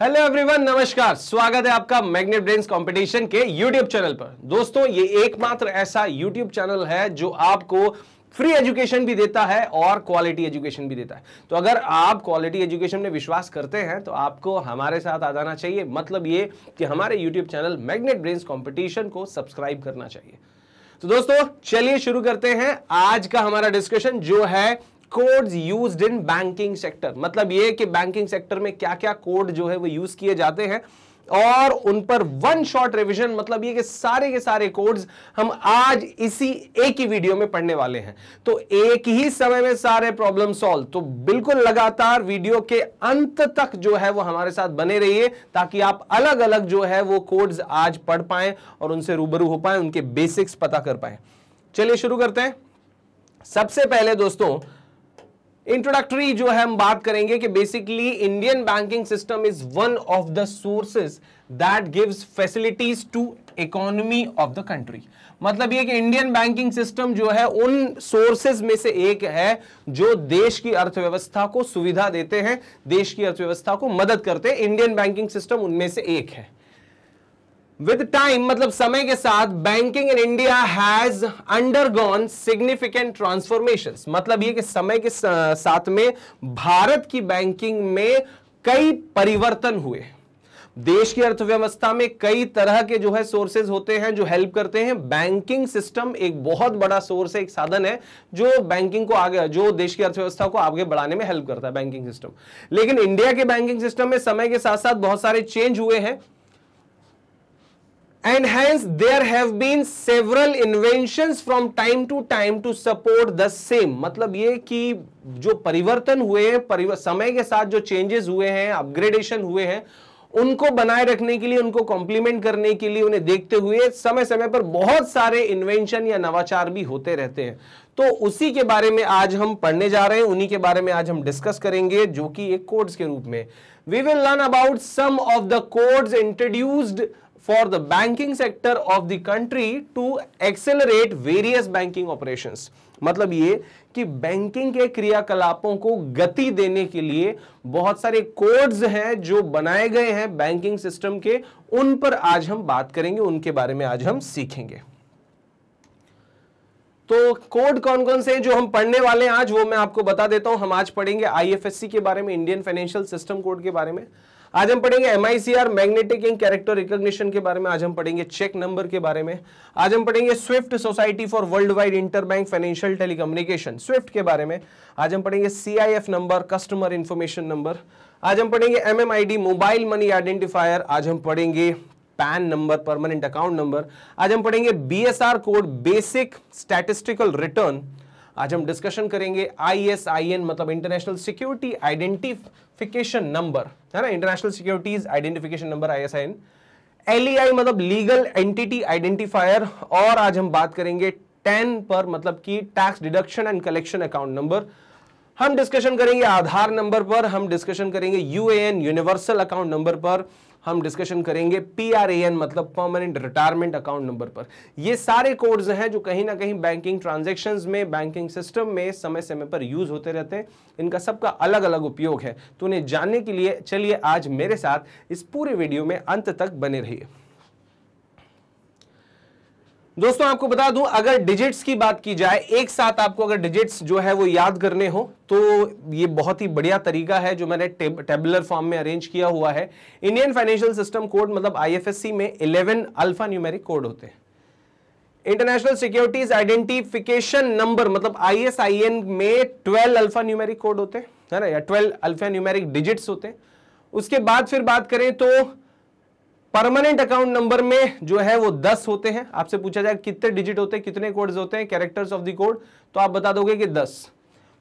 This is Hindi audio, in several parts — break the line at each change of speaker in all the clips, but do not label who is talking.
हेलो एवरीवन नमस्कार स्वागत है आपका मैग्नेट ब्रेन्स कंपटीशन के यूट्यूब चैनल पर दोस्तों ये एकमात्र ऐसा यूट्यूब चैनल है जो आपको फ्री एजुकेशन भी देता है और क्वालिटी एजुकेशन भी देता है तो अगर आप क्वालिटी एजुकेशन में विश्वास करते हैं तो आपको हमारे साथ आ जाना चाहिए मतलब ये कि हमारे YouTube channel magnet brains competition को सब्सक्राइब करना चाहिए तो दोस्तों चलिए शुरू करते हैं आज का हमारा डिस्कशन जो है codes used in banking sector मतलब ये कि बैंकिंग सेक्टर में क्या क्या कोड जो है वो यूज किए जाते हैं और उन पर वन शॉट रिवीजन मतलब ये कि सारे के सारे कोड्स हम आज इसी एक ही वीडियो में पढ़ने वाले हैं तो एक ही समय में सारे प्रॉब्लम सॉल्व तो बिल्कुल लगातार वीडियो के अंत तक जो है वो हमारे साथ बने रहिए ताकि आप अलग अलग जो है वो कोड्स आज पढ़ पाए और उनसे रूबरू हो पाए उनके बेसिक्स पता कर पाए चलिए शुरू करते हैं सबसे पहले दोस्तों इंट्रोडक्टरी जो है हम बात करेंगे कि basically Indian banking system is one of the sources that gives facilities to economy of the country मतलब ये कि इंडियन बैंकिंग सिस्टम जो है उन सोर्सेज में से एक है जो देश की अर्थव्यवस्था को सुविधा देते हैं देश की अर्थव्यवस्था को मदद करते हैं इंडियन बैंकिंग सिस्टम उनमें से एक है विद टाइम मतलब समय के साथ banking in India has undergone significant transformation मतलब ये कि समय के साथ में भारत की बैंकिंग में कई परिवर्तन हुए देश की अर्थव्यवस्था में कई तरह के जो है सोर्सेज होते हैं जो हेल्प करते हैं बैंकिंग सिस्टम एक बहुत बड़ा सोर्स है एक साधन है जो बैंकिंग को आगे जो देश की अर्थव्यवस्था को आगे बढ़ाने में हेल्प करता है बैंकिंग सिस्टम लेकिन इंडिया के बैंकिंग सिस्टम में समय के साथ साथ बहुत सारे चेंज हुए हैं and hence there have been several inventions from time to time to support the same मतलब ये कि जो परिवर्तन हुए हैं समय के साथ जो changes हुए हैं upgradation हुए हैं उनको बनाए रखने के लिए उनको कॉम्प्लीमेंट करने के लिए उन्हें देखते हुए समय समय पर बहुत सारे इन्वेंशन या नवाचार भी होते रहते हैं तो उसी के बारे में आज हम पढ़ने जा रहे हैं उन्हीं के बारे में आज हम डिस्कस करेंगे जो कि एक कोड्स के रूप में we will learn about some of the codes introduced for the banking sector of the country to accelerate various banking operations. मतलब ये कि बैंकिंग के क्रियाकलापों को गति देने के लिए बहुत सारे कोड्स हैं जो बनाए गए हैं बैंकिंग सिस्टम के उन पर आज हम बात करेंगे उनके बारे में आज हम सीखेंगे तो कोड कौन कौन से हैं जो हम पढ़ने वाले हैं आज वो मैं आपको बता देता हूं हम आज पढ़ेंगे आईएफएससी के बारे में इंडियन फाइनेंशियल सिस्टम कोड के बारे में आज हम पढ़ेंगे MICR magnetic in character recognition के बारे में आज हम पढ़ेंगे चेक नंबर के बारे में आज हम पढ़ेंगे SWIFT society for world wide interbank financial telecommunication SWIFT के बारे में आज हम पढ़ेंगे CIF number customer information number आज हम पढ़ेंगे एमएमआईडी मोबाइल मनी आइडेंटिफायर आज हम पढ़ेंगे PAN number permanent account number आज हम पढ़ेंगे BSR code basic statistical return आज हम डिस्कशन करेंगे आईएसआईएन मतलब international security identity identification number है ना international securities identification number ISIN LEI मतलब लीगल एंटिटी आइडेंटिफायर और आज हम बात करेंगे टेन पर मतलब कि tax deduction and collection account number हम डिस्कशन करेंगे आधार नंबर पर हम डिस्कशन करेंगे यूएएन यूनिवर्सल अकाउंट नंबर पर हम डिस्कशन करेंगे एन मतलब परमानेंट रिटायरमेंट अकाउंट नंबर पर ये सारे कोड्स हैं जो कहीं ना कहीं बैंकिंग ट्रांजेक्शन में बैंकिंग सिस्टम में समय समय पर यूज होते रहते हैं इनका सबका अलग अलग उपयोग है तो उन्हें जानने के लिए चलिए आज मेरे साथ इस पूरे वीडियो में अंत तक बने रहिए दोस्तों आपको बता दूं अगर डिजिट्स की बात की जाए एक साथ आपको अगर डिजिट्स जो है वो याद करने हो तो ये बहुत ही बढ़िया तरीका है जो मैंने टेबुलर फॉर्म में अरेंज किया हुआ है इंडियन फाइनेंशियल सिस्टम कोड मतलब आईएफएससी में 11 अल्फा न्यूमेरिक कोड होते हैं इंटरनेशनल सिक्योरिटीज आइडेंटिफिकेशन नंबर मतलब आई में ट्वेल्व अल्फा न्यूमेरिक कोड होते हैं है ना या ट्वेल्व अल्फा न्यूमेरिक डिजिट्स होते हैं उसके बाद फिर बात करें तो परमानेंट अकाउंट नंबर में जो है वो दस होते हैं आपसे पूछा जाए कितने डिजिट होते हैं कितने कोड्स होते हैं कैरेक्टर्स ऑफ द कोड तो आप बता दोगे कि दस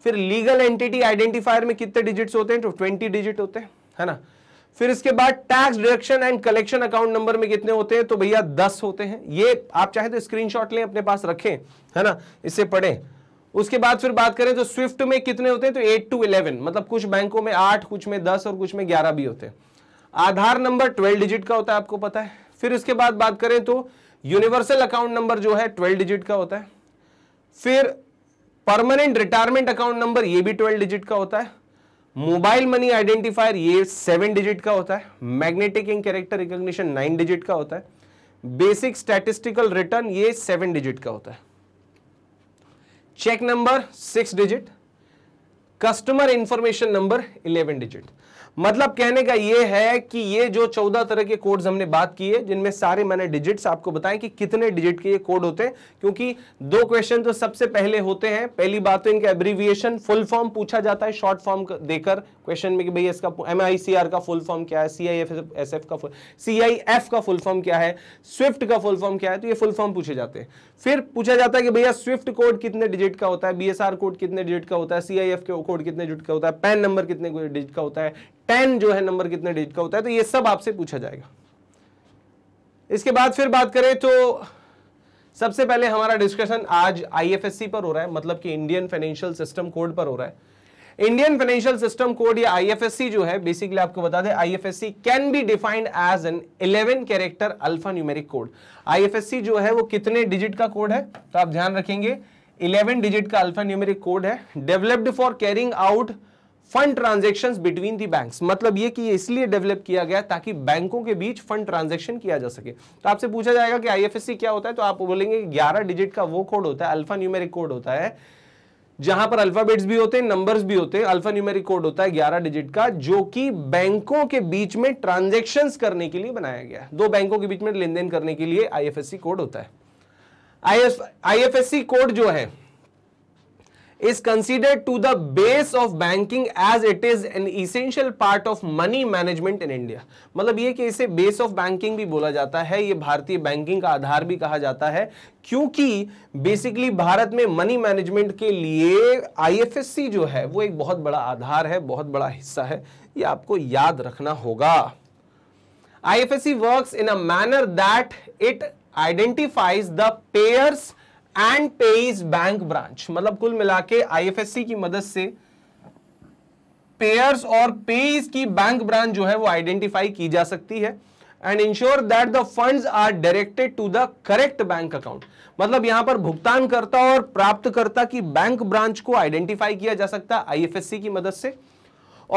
फिर लीगल एंटिटी आइडेंटिफायर में कितने डिजिट्स होते हैं तो ट्वेंटी डिजिट होते हैं है ना फिर इसके बाद tax deduction and collection account number में कितने होते हैं तो भैया दस होते हैं ये आप चाहे तो स्क्रीनशॉट लें अपने पास रखें है ना इससे पढ़े उसके बाद फिर बात करें तो स्विफ्ट में कितने होते हैं तो एट टू इलेवन मतलब कुछ बैंकों में आठ कुछ में दस और कुछ में ग्यारह भी होते हैं आधार नंबर ट्वेल्व डिजिट का होता है आपको पता है फिर उसके बाद बात करें तो यूनिवर्सल अकाउंट नंबर जो है ट्वेल्व डिजिट का होता है फिर परमानेंट रिटायरमेंट अकाउंट नंबर ये भी ट्वेल्व डिजिट का होता है मोबाइल मनी आइडेंटिफायर ये सेवन डिजिट का होता है magnetic in character recognition nine digit का होता है बेसिक स्टैटिस्टिकल रिटर्न ये सेवन डिजिट का होता है cheque number six digit customer information number eleven digit मतलब कहने का यह है कि ये जो चौदह तरह के कोड्स हमने बात की है जिनमें सारे मैंने डिजिट्स आपको बताएं कि कितने डिजिट के ये कोड होते हैं क्योंकि दो क्वेश्चन तो सबसे पहले होते हैं पहली बात तो इनके एब्रीविएशन फुल फॉर्म पूछा जाता है शॉर्ट फॉर्म देकर क्वेश्चन में कि भैया इसका एम का फुल फॉर्म क्या है सी आई का सी का फुल फॉर्म क्या है स्विफ्ट का फुल फॉर्म क्या है तो ये फुल फॉर्म पूछे जाते हैं फिर पूछा जाता है कि भैया स्विफ्ट कोड कितने डिजिट का होता है बी कोड कितने डिजिट का होता है सी कोड कितने डिजिट का होता है पैन नंबर कितने डिजिट का होता है टेन जो है नंबर कितने डिजिट का होता है तो ये सब आपसे पूछा जाएगा इसके बाद फिर बात करें तो सबसे पहले हमारा डिस्कशन आज आईएफएससी पर हो रहा है मतलब कि इंडियन फाइनेंशियल सिस्टम कोड पर हो रहा है इंडियन फाइनेंशियल सिस्टम कोड या आईएफएससी जो है बेसिकली आपको बता दें IFSC can be defined as an 11 character alpha numeric code IFSC जो है वो कितने डिजिट का कोड है तो आप ध्यान रखेंगे 11 डिजिट का अल्फा न्यूमेरिक कोड है developed for carrying out fund transaction between the banks मतलब ये कि ये इसलिए डेवलप किया गया ताकि बैंकों के बीच फंड ट्रांजेक्शन किया जा सके तो आपसे पूछा जाएगा कि आईएफएससी क्या होता है तो आप बोलेंगे ग्यारह डिजिट का वो कोड होता है अल्फा न्यूमेरिक कोड होता है जहां पर अल्फाबेट्स भी होते हैं नंबर्स भी होते हैं अल्फा न्यूमेरिक कोड होता है ग्यारह डिजिट का जो कि बैंकों के बीच में ट्रांजेक्शन करने के लिए बनाया गया है दो बैंकों के बीच में लेन देन करने के लिए आई कोड होता है सी कोड जो है is considered to the base of banking as it is an essential part of money management in India. मतलब ये कि इसे base of banking भी बोला जाता है ये भारतीय banking का आधार भी कहा जाता है क्योंकि बेसिकली भारत में मनी मैनेजमेंट के लिए आईएफएससी जो है वो एक बहुत बड़ा आधार है बहुत बड़ा हिस्सा है ये आपको याद रखना होगा IFSC works in a manner that it identifies the payers and payees bank branch मतलब कुल मिला के आईएफएससी की मदद से पेयर्स और पेज की बैंक ब्रांच जो है वो आइडेंटिफाई की जा सकती है and ensure that the funds are directed to the correct bank account मतलब यहां पर भुगतानकर्ता और प्राप्तकर्ता की बैंक ब्रांच को आइडेंटिफाई किया जा सकता है आईएफएससी की मदद से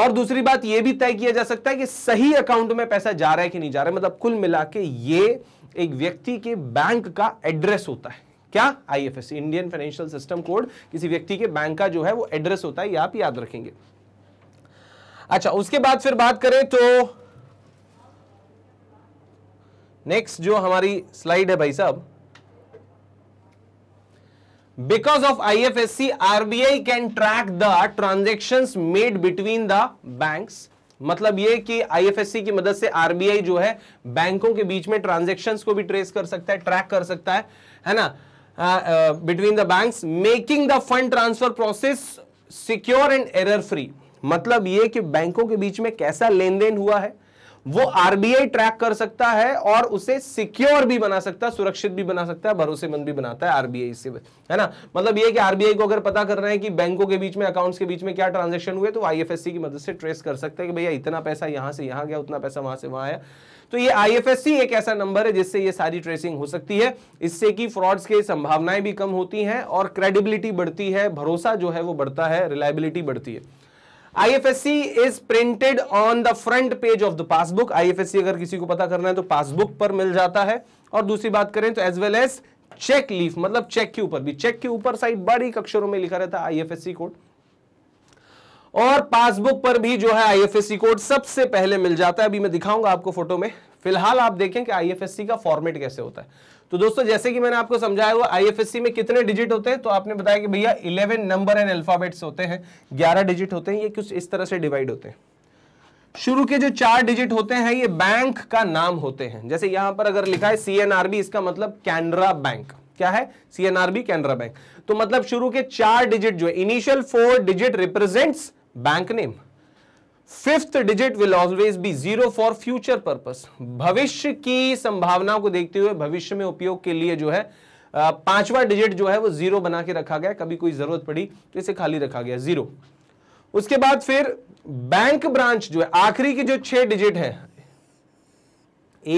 और दूसरी बात यह भी तय किया जा सकता है कि सही अकाउंट में पैसा जा रहा है कि नहीं जा रहा है मतलब कुल मिला के ये एक व्यक्ति के बैंक का एड्रेस होता है क्या IFSC Indian financial system code किसी व्यक्ति के बैंक का जो है वो एड्रेस होता है आप याद रखेंगे अच्छा उसके बाद फिर बात करें तो नेक्स्ट जो हमारी स्लाइड है भाई साहब F S C RBI can track the transaction made between the bank मतलब ये कि आईएफएससी की मदद से आरबीआई जो है बैंकों के बीच में ट्रांजेक्शन को भी ट्रेस कर सकता है ट्रैक कर सकता है है ना between the bank making the fund transfer process secure and error free मतलब ये कि बैंकों के बीच में कैसा लेन देन हुआ है वो आरबीआई ट्रैक कर सकता है और उसे सिक्योर भी बना सकता है सुरक्षित भी बना सकता है भरोसेमंद भी बनाता है आरबीआई से है ना मतलब ये कि आरबीआई को अगर पता करना है कि बैंकों के बीच में अकाउंट्स के बीच में क्या ट्रांजेक्शन हुए तो आईएफएससी की मदद से ट्रेस कर सकते हैं कि भैया इतना पैसा यहां से यहां गया उतना पैसा वहां से वहां आया तो ये आईएफएससी एक ऐसा नंबर है जिससे ये सारी ट्रेसिंग हो सकती है इससे कि फ्रॉड्स की संभावनाएं भी कम होती हैं और क्रेडिबिलिटी बढ़ती है भरोसा जो है वो बढ़ता है रिलायबिलिटी बढ़ती है IFSC is printed on the front page of the passbook IFSC अगर किसी को पता करना है तो पासबुक पर मिल जाता है और दूसरी बात करें तो as well as cheque leaf मतलब चेक के ऊपर भी चेक के ऊपर साइड बड़ी अक्षरों में लिखा रहता है आईएफएससी कोड और पासबुक पर भी जो है आईएफएससी कोड सबसे पहले मिल जाता है अभी मैं दिखाऊंगा आपको फोटो में फिलहाल आप देखें कि आईएफएससी का फॉर्मेट कैसे होता है तो दोस्तों जैसे कि मैंने आपको समझाया हुआ आईएफएससी में कितने डिजिट होते हैं तो आपने बताया कि भैया 11 नंबर एंड अल्फाबेट्स होते हैं ग्यारह डिजिट होते हैं ये कुछ इस तरह से डिवाइड होते हैं शुरू के जो चार डिजिट होते हैं ये बैंक का नाम होते हैं जैसे यहां पर अगर लिखा है सीएनआरबी इसका मतलब कैनरा बैंक क्या है सीएनआरबी कैनरा बैंक तो मतलब शुरू के चार डिजिट जो है initial four digit represents bank name fifth digit will always be zero for future purpose भविष्य की संभावना को देखते हुए भविष्य में उपयोग के लिए जो है पांचवा डिजिट जो है वो जीरो बना के रखा गया कभी कोई जरूरत पड़ी तो इसे खाली रखा गया जीरो उसके बाद फिर बैंक ब्रांच जो है आखिरी की जो छह डिजिट है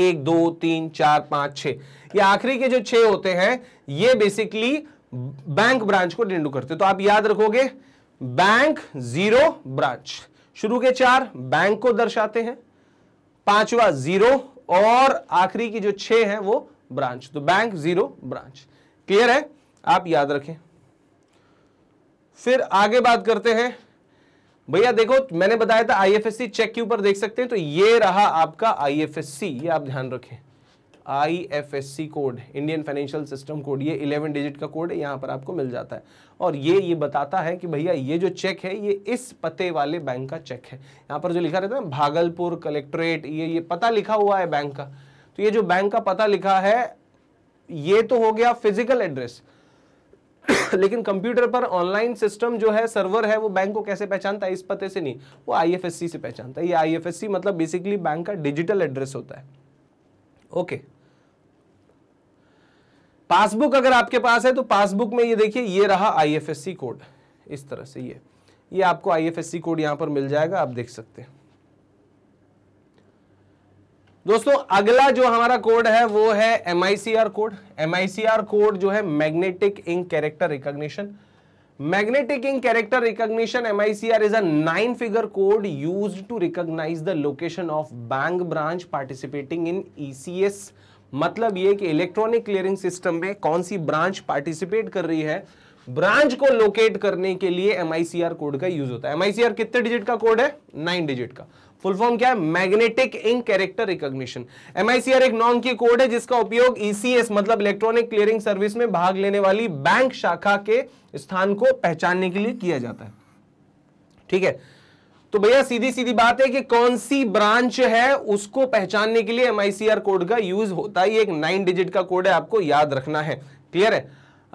एक दो तीन चार पांच छह ये आखिरी के जो छह होते हैं ये बेसिकली बैंक ब्रांच को डेंडू करते तो आप याद रखोगे बैंक जीरो ब्रांच शुरू के चार बैंक को दर्शाते हैं पांचवा जीरो और आखिरी की जो छह है वो ब्रांच तो बैंक जीरो ब्रांच क्लियर है आप याद रखें फिर आगे बात करते हैं भैया देखो मैंने बताया था आईएफएससी चेक के ऊपर देख सकते हैं तो ये रहा आपका आईएफएससी ये आप ध्यान रखें IFSC code Indian financial system code ये 11 डिजिट का कोड है यहाँ पर आपको मिल जाता है और ये ये बताता है कि भैया ये जो चेक है ये इस पते वाले बैंक का चेक है यहाँ पर जो लिखा रहता है ना भागलपुर कलेक्ट्रेट ये ये पता लिखा हुआ है बैंक का तो ये जो बैंक का पता लिखा है ये तो हो गया फिजिकल एड्रेस लेकिन कंप्यूटर पर ऑनलाइन सिस्टम जो है सर्वर है वो बैंक को कैसे पहचानता है इस पते से नहीं वो आईएफएससी से पहचानता है ये आईएफएससी मतलब बेसिकली बैंक का डिजिटल एड्रेस होता है ओके okay. पासबुक अगर आपके पास है तो पासबुक में ये देखिए ये रहा आईएफएससी कोड इस तरह से ये ये आपको आईएफएससी कोड यहां पर मिल जाएगा आप देख सकते हैं दोस्तों अगला जो हमारा कोड है वो है एम कोड एम कोड जो है magnetic in character recognition magnetic in character recognition M is an figure code use to recognise the location of bank branch participating in S मतलब ये कि इलेक्ट्रॉनिक क्लियरिंग सिस्टम में कौन सी ब्रांच पार्टिसिपेट कर रही है ब्रांच को लोकेट करने के लिए एम कोड का यूज होता है एमआईसीआर कितने डिजिट का कोड है नाइन डिजिट का फुल फॉर्म क्या है magnetic ink character recognition M एक नॉन की कोड है जिसका उपयोग ईसीएस e मतलब इलेक्ट्रॉनिक क्लियरिंग सर्विस में भाग लेने वाली बैंक शाखा के स्थान को पहचानने के लिए किया जाता है ठीक है तो भैया सीधी सीधी बात है कि कौन सी ब्रांच है उसको पहचानने के लिए एमआईसीआर कोड का यूज होता है ये एक नाइन डिजिट का कोड है आपको याद रखना है क्लियर है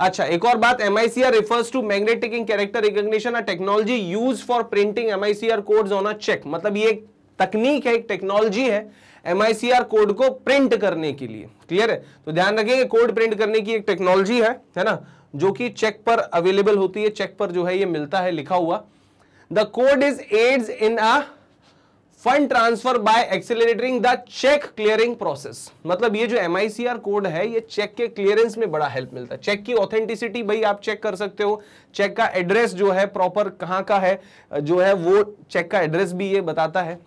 अच्छा एक और बात MICR refers to magnetic in character recognition technology use for printing MICR codes on a cheque मतलब ये एक तकनीक है एक टेक्नोलॉजी है एमआईसीआर कोड को प्रिंट करने के लिए क्लियर है तो ध्यान रखेंगे कोड प्रिंट करने की एक टेक्नोलॉजी है है ना जो कि चेक पर अवेलेबल होती है चेक पर जो है ये मिलता है लिखा हुआ the code is aids in a fund transfer by accelerating the cheque clearing process मतलब ये जो एम कोड है ये चेक के क्लियरेंस में बड़ा हेल्प मिलता है चेक की ऑथेंटिसिटी भाई आप चेक कर सकते हो चेक का एड्रेस जो है प्रॉपर कहाँ का है जो है वो चेक का एड्रेस भी ये बताता है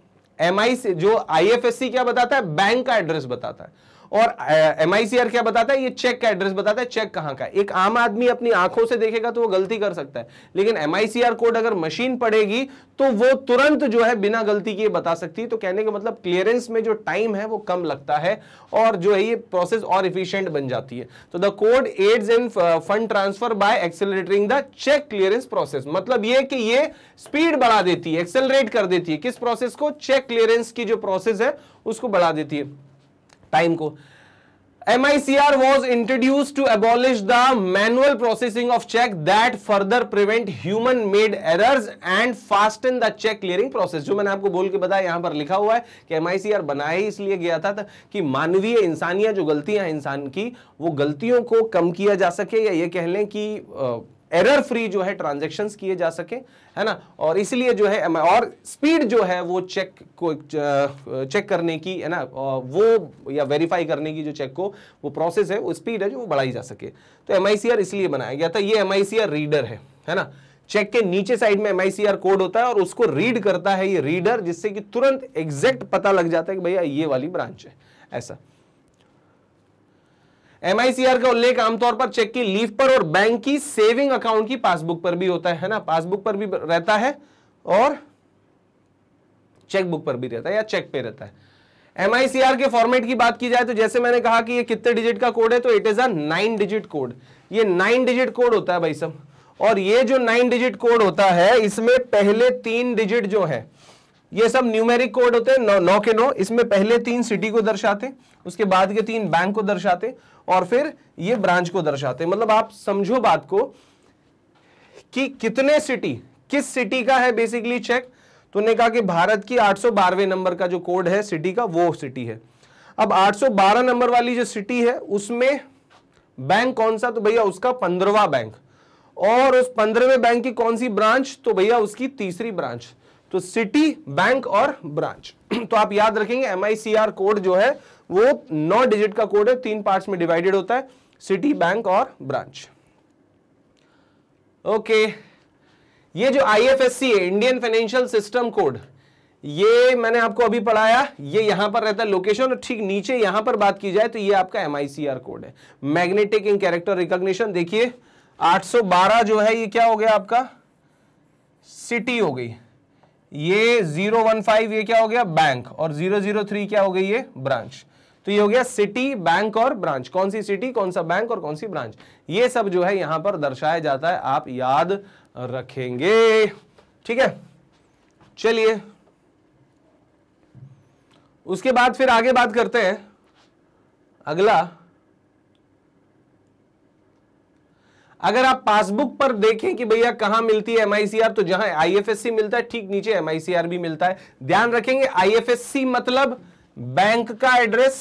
एम जो आई क्या बताता है बैंक का एड्रेस बताता है और एम क्या बताता है ये चेक का एड्रेस बताता है चेक कहां का एक आम आदमी अपनी आंखों से देखेगा तो वो गलती कर सकता है लेकिन एम कोड अगर मशीन पड़ेगी तो वो तुरंत जो है बिना गलती के बता सकती है तो कहने का मतलब क्लियरेंस में जो टाइम है वो कम लगता है और जो है ये प्रोसेस और इफिशियंट बन जाती है तो the code aids in fund transfer by accelerating the cheque clearance process मतलब ये कि ये स्पीड बढ़ा देती है एक्सेलरेट कर देती है किस प्रोसेस को चेक क्लियरेंस की जो प्रोसेस है उसको बढ़ा देती है टाइम को M I C R was introduce to abolish the manual processing of cheque that further prevent human made error and fast in the cheque clearing process जो मैंने आपको बोल के बताया यहां पर लिखा हुआ है कि एम आई सी आर बनाया ही इसलिए गया था, था कि मानवीय इंसानियां जो गलतियां हैं इंसान की वो गलतियों को कम किया जा सके या ये कह लें कि एरर फ्री जो है ट्रांजेक्शन किए जा सके है ना और इसलिए जो है और स्पीड जो है वो चेक को चेक करने की है ना वो या वेरीफाई करने की जो चेक को वो प्रोसेस है वो स्पीड है जो वो बढ़ाई जा सके तो एम इसलिए बनाया गया था ये एम रीडर है है ना चेक के नीचे साइड में एम कोड होता है और उसको रीड करता है ये रीडर जिससे कि तुरंत एग्जैक्ट पता लग जाता है कि भैया ये वाली ब्रांच है ऐसा एमआईसीआर का उल्लेख आमतौर पर चेक की लीफ पर और बैंक की सेविंग अकाउंट की पासबुक पर भी होता है ना पासबुक पर भी रहता है और चेकबुक पर भी रहता है या चेक पे रहता है एमआईसीआर के फॉर्मेट की बात की जाए तो जैसे मैंने कहा कि ये कितने डिजिट का कोड है तो it is nine digit code ये नाइन डिजिट कोड होता है भाई सब और ये जो नाइन डिजिट कोड होता है इसमें पहले तीन डिजिट जो है ये सब न्यूमेरिक कोड होते हैं नौ, नौ के नौ इसमें पहले तीन सिटी को दर्शाते उसके बाद के तीन बैंक को दर्शाते और फिर ये ब्रांच को दर्शाते मतलब आप समझो बात को कि कितने सिटी किस सिटी का है बेसिकली चेक तो ने कहा कि भारत की आठ नंबर का जो कोड है सिटी का वो सिटी है अब 812 नंबर वाली जो सिटी है उसमें बैंक कौन सा तो भैया उसका पंद्रवा बैंक और उस पंद्रहवें बैंक की कौन सी ब्रांच तो भैया उसकी तीसरी ब्रांच तो सिटी बैंक और ब्रांच तो आप याद रखेंगे एम कोड जो है वो नौ डिजिट का कोड है तीन पार्ट्स में डिवाइडेड होता है सिटी बैंक और ब्रांच ओके ये जो आई एफ एस सी है इंडियन फाइनेंशियल सिस्टम कोड ये मैंने आपको अभी पढ़ाया ये यहां पर रहता है लोकेशन और ठीक नीचे यहां पर बात की जाए तो ये आपका एम कोड है मैग्नेटिक इन कैरेक्टर रिकॉग्निशन देखिए 812 जो है ये क्या हो गया आपका सिटी हो गई ये जीरो वन फाइव ये क्या हो गया बैंक और जीरो जीरो थ्री क्या हो गई ये ब्रांच तो ये हो गया सिटी बैंक और ब्रांच कौन सी सिटी कौन सा बैंक और कौन सी ब्रांच ये सब जो है यहां पर दर्शाया जाता है आप याद रखेंगे ठीक है चलिए उसके बाद फिर आगे बात करते हैं अगला अगर आप पासबुक पर देखें कि भैया कहां मिलती है एमआईसीआर तो जहां आईएफएससी मिलता है ठीक नीचे एमआईसीआर भी मिलता है ध्यान रखेंगे आईएफएससी मतलब बैंक का एड्रेस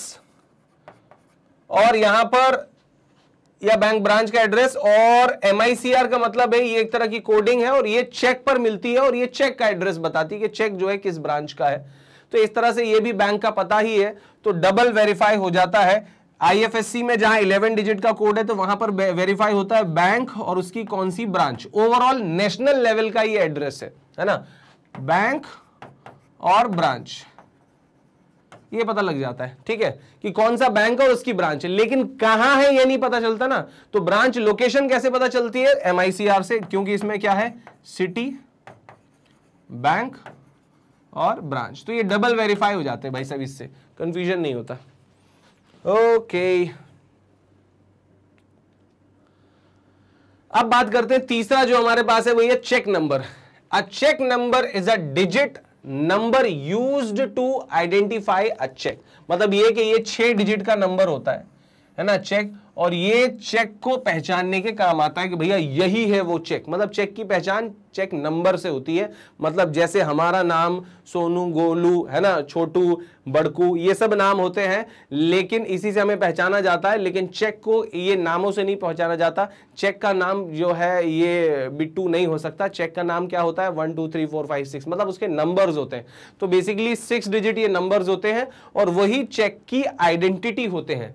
और यहां पर या बैंक ब्रांच का एड्रेस और एमआईसीआर का मतलब है ये एक तरह की कोडिंग है और ये चेक पर मिलती है और ये चेक का एड्रेस बताती है कि चेक जो है किस ब्रांच का है तो इस तरह से ये भी बैंक का पता ही है तो डबल वेरीफाई हो जाता है आईएफएससी में जहां इलेवन डिजिट का कोड है तो वहां पर वेरीफाई होता है बैंक और उसकी कौन सी ब्रांच ओवरऑल नेशनल लेवल का ये एड्रेस है है ना बैंक और ब्रांच ये पता लग जाता है ठीक है कि कौन सा बैंक और उसकी ब्रांच है लेकिन कहां है ये नहीं पता चलता ना तो ब्रांच लोकेशन कैसे पता चलती है एम से क्योंकि इसमें क्या है सिटी बैंक और ब्रांच तो ये डबल वेरीफाई हो जाते हैं भाई सब इससे कंफ्यूजन नहीं होता okay. अब बात करते हैं तीसरा जो हमारे पास है वही है cheque number a cheque number is a digit number used to identify a cheque मतलब ये कि ये छह डिजिट का नंबर होता है है ना चेक और ये चेक को पहचानने के काम आता है कि भैया यही है वो चेक मतलब चेक की पहचान चेक नंबर से होती है मतलब जैसे हमारा नाम सोनू गोलू है ना छोटू बड़कू ये सब नाम होते हैं लेकिन इसी से हमें पहचाना जाता है लेकिन चेक को ये नामों से नहीं पहचाना जाता चेक का नाम जो है ये बिट्टू नहीं हो सकता चेक का नाम क्या होता है one two three four five six मतलब उसके नंबर्स होते हैं तो बेसिकली सिक्स डिजिट ये नंबर्स होते हैं और वही चेक की आइडेंटिटी होते हैं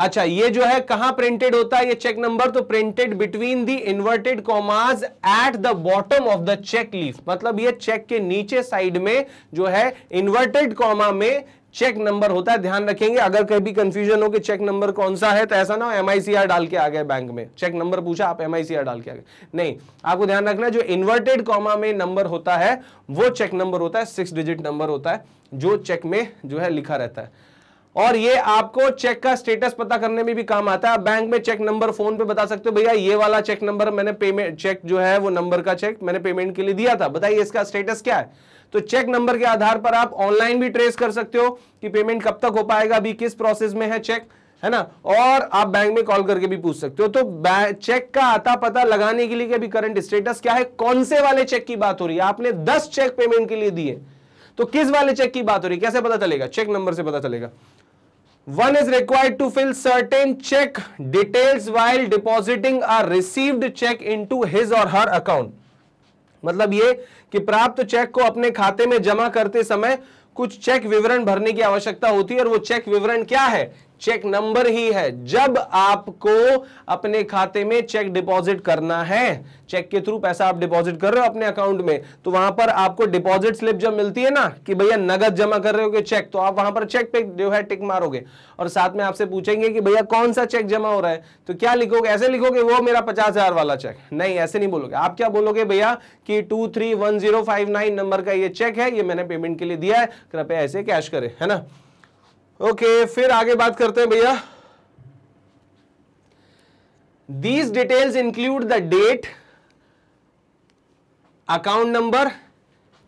अच्छा ये जो है कहां प्रिंटेड होता है ये चेक नंबर तो printed between the inverted commas at the bottom of the cheque leaf मतलब ये चेक के नीचे साइड में जो है इन्वर्टेड कॉमा में चेक नंबर होता है ध्यान रखेंगे अगर कभी कंफ्यूजन हो कि चेक नंबर कौन सा है तो ऐसा ना हो एमआईसीआर डाल के आ गए बैंक में चेक नंबर पूछा आप एम आर डाल के आ गए नहीं आपको ध्यान रखना जो इन्वर्टेड कॉमा में नंबर होता है वो चेक नंबर होता है सिक्स डिजिट नंबर होता है जो चेक में जो है लिखा रहता है और ये आपको चेक का स्टेटस पता करने में भी काम आता है बैंक में चेक नंबर फोन पे बता सकते हो भैया ये वाला चेक नंबर मैंने पेमेंट चेक जो है वो नंबर का चेक मैंने पेमेंट के लिए दिया था बताइए इसका स्टेटस क्या है तो चेक नंबर के आधार पर आप ऑनलाइन भी ट्रेस कर सकते हो कि पेमेंट कब तक हो पाएगा अभी किस प्रोसेस में है चेक है ना और आप बैंक में कॉल करके भी पूछ सकते हो तो चेक का आता पता लगाने के लिए कि अभी करंट स्टेटस क्या है कौन से वाले चेक की बात हो रही है आपने दस चेक पेमेंट के लिए दिए तो किस वाले चेक की बात हो रही है कैसे पता चलेगा चेक नंबर से पता चलेगा one is required to fill certain cheque details while depositing or received cheque into his or her account मतलब ये कि प्राप्त चेक को अपने खाते में जमा करते समय कुछ चेक विवरण भरने की आवश्यकता होती है और वो चेक विवरण क्या है चेक नंबर ही है जब आपको अपने खाते में चेक डिपॉजिट करना है चेक के थ्रू पैसा आप डिपॉजिट कर रहे हो अपने अकाउंट में तो वहां पर आपको डिपॉजिट स्लिप जब मिलती है ना कि भैया नगद जमा कर रहे हो चेक तो आप वहां पर चेक पे जो है टिक मारोगे और साथ में आपसे पूछेंगे कि भैया कौन सा चेक जमा हो रहा है तो क्या लिखोगे ऐसे लिखोगे वो मेरा पचास हजार वाला चेक नहीं ऐसे नहीं बोलोगे आप क्या बोलोगे भैया कि two three one zero five nine number का ये चेक है ये मैंने पेमेंट के लिए दिया है कृपया ऐसे कैश करे है ना ओके फिर आगे बात करते हैं भैया these details include the date account number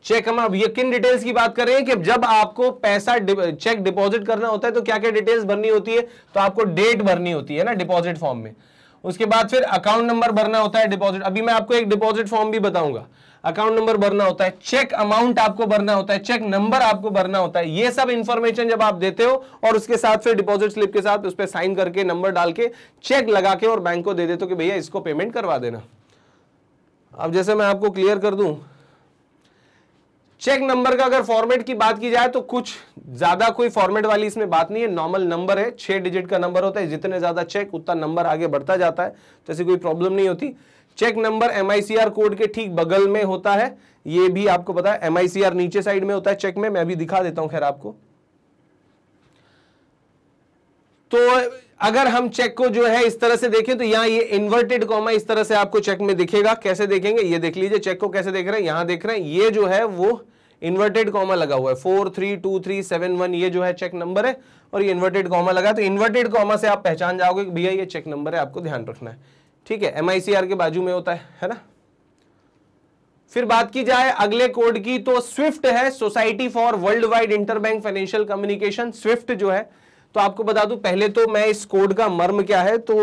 cheque हम अब यकीन डिटेल्स की बात कर रहे हैं कि जब आपको पैसा चेक डिपॉजिट करना होता है तो क्या क्या डिटेल्स भरनी होती है तो आपको डेट भरनी होती है ना डिपॉजिट फॉर्म में उसके बाद फिर अकाउंट नंबर भरना होता है डिपॉजिट अभी मैं आपको एक डिपॉजिट फॉर्म भी बताऊंगा अकाउंट नंबर भरना होता है चेक अमाउंट आपको भरना होता है चेक नंबर आपको भरना होता है ये सब इंफॉर्मेशन जब आप देते हो और उसके साथ फिर डिपॉजिट स्लिप के साथ उस पर साइन करके नंबर डाल के चेक लगा के और बैंक को दे देते हो कि भैया इसको पेमेंट करवा देना अब जैसे मैं आपको क्लियर कर दू चेक नंबर का अगर फॉर्मेट की बात की जाए तो कुछ ज्यादा कोई फॉर्मेट वाली इसमें बात नहीं है नॉर्मल नंबर है छह डिजिट का नंबर होता है जितने ज्यादा चेक उतना नंबर आगे बढ़ता जाता है तो ऐसी कोई प्रॉब्लम नहीं होती चेक नंबर एम कोड के ठीक बगल में होता है ये भी आपको पता है एम नीचे साइड में होता है चेक में मैं भी दिखा देता हूं खैर आपको तो अगर हम चेक को जो है इस तरह से देखें तो यहां ये इन्वर्टेड कॉमा इस तरह से आपको चेक में दिखेगा कैसे देखेंगे ये देख लीजिए चेक को कैसे देख रहे हैं यहां देख रहे हैं ये जो है वो इन्वर्टेड कॉमा लगा हुआ है four three two three seven one ये जो है चेक नंबर है और ये इन्वर्टेड कॉमा लगा तो इन्वर्टेड कॉमा से आप पहचान जाओगे भैया ये चेक नंबर है आपको ध्यान रखना है ठीक है एमआईसीआर के बाजू में होता है है ना फिर बात की जाए अगले कोड की तो स्विफ्ट है society for world wide interbank financial communication SWIFT जो है तो आपको बता दू पहले तो मैं इस कोड का मर्म क्या है तो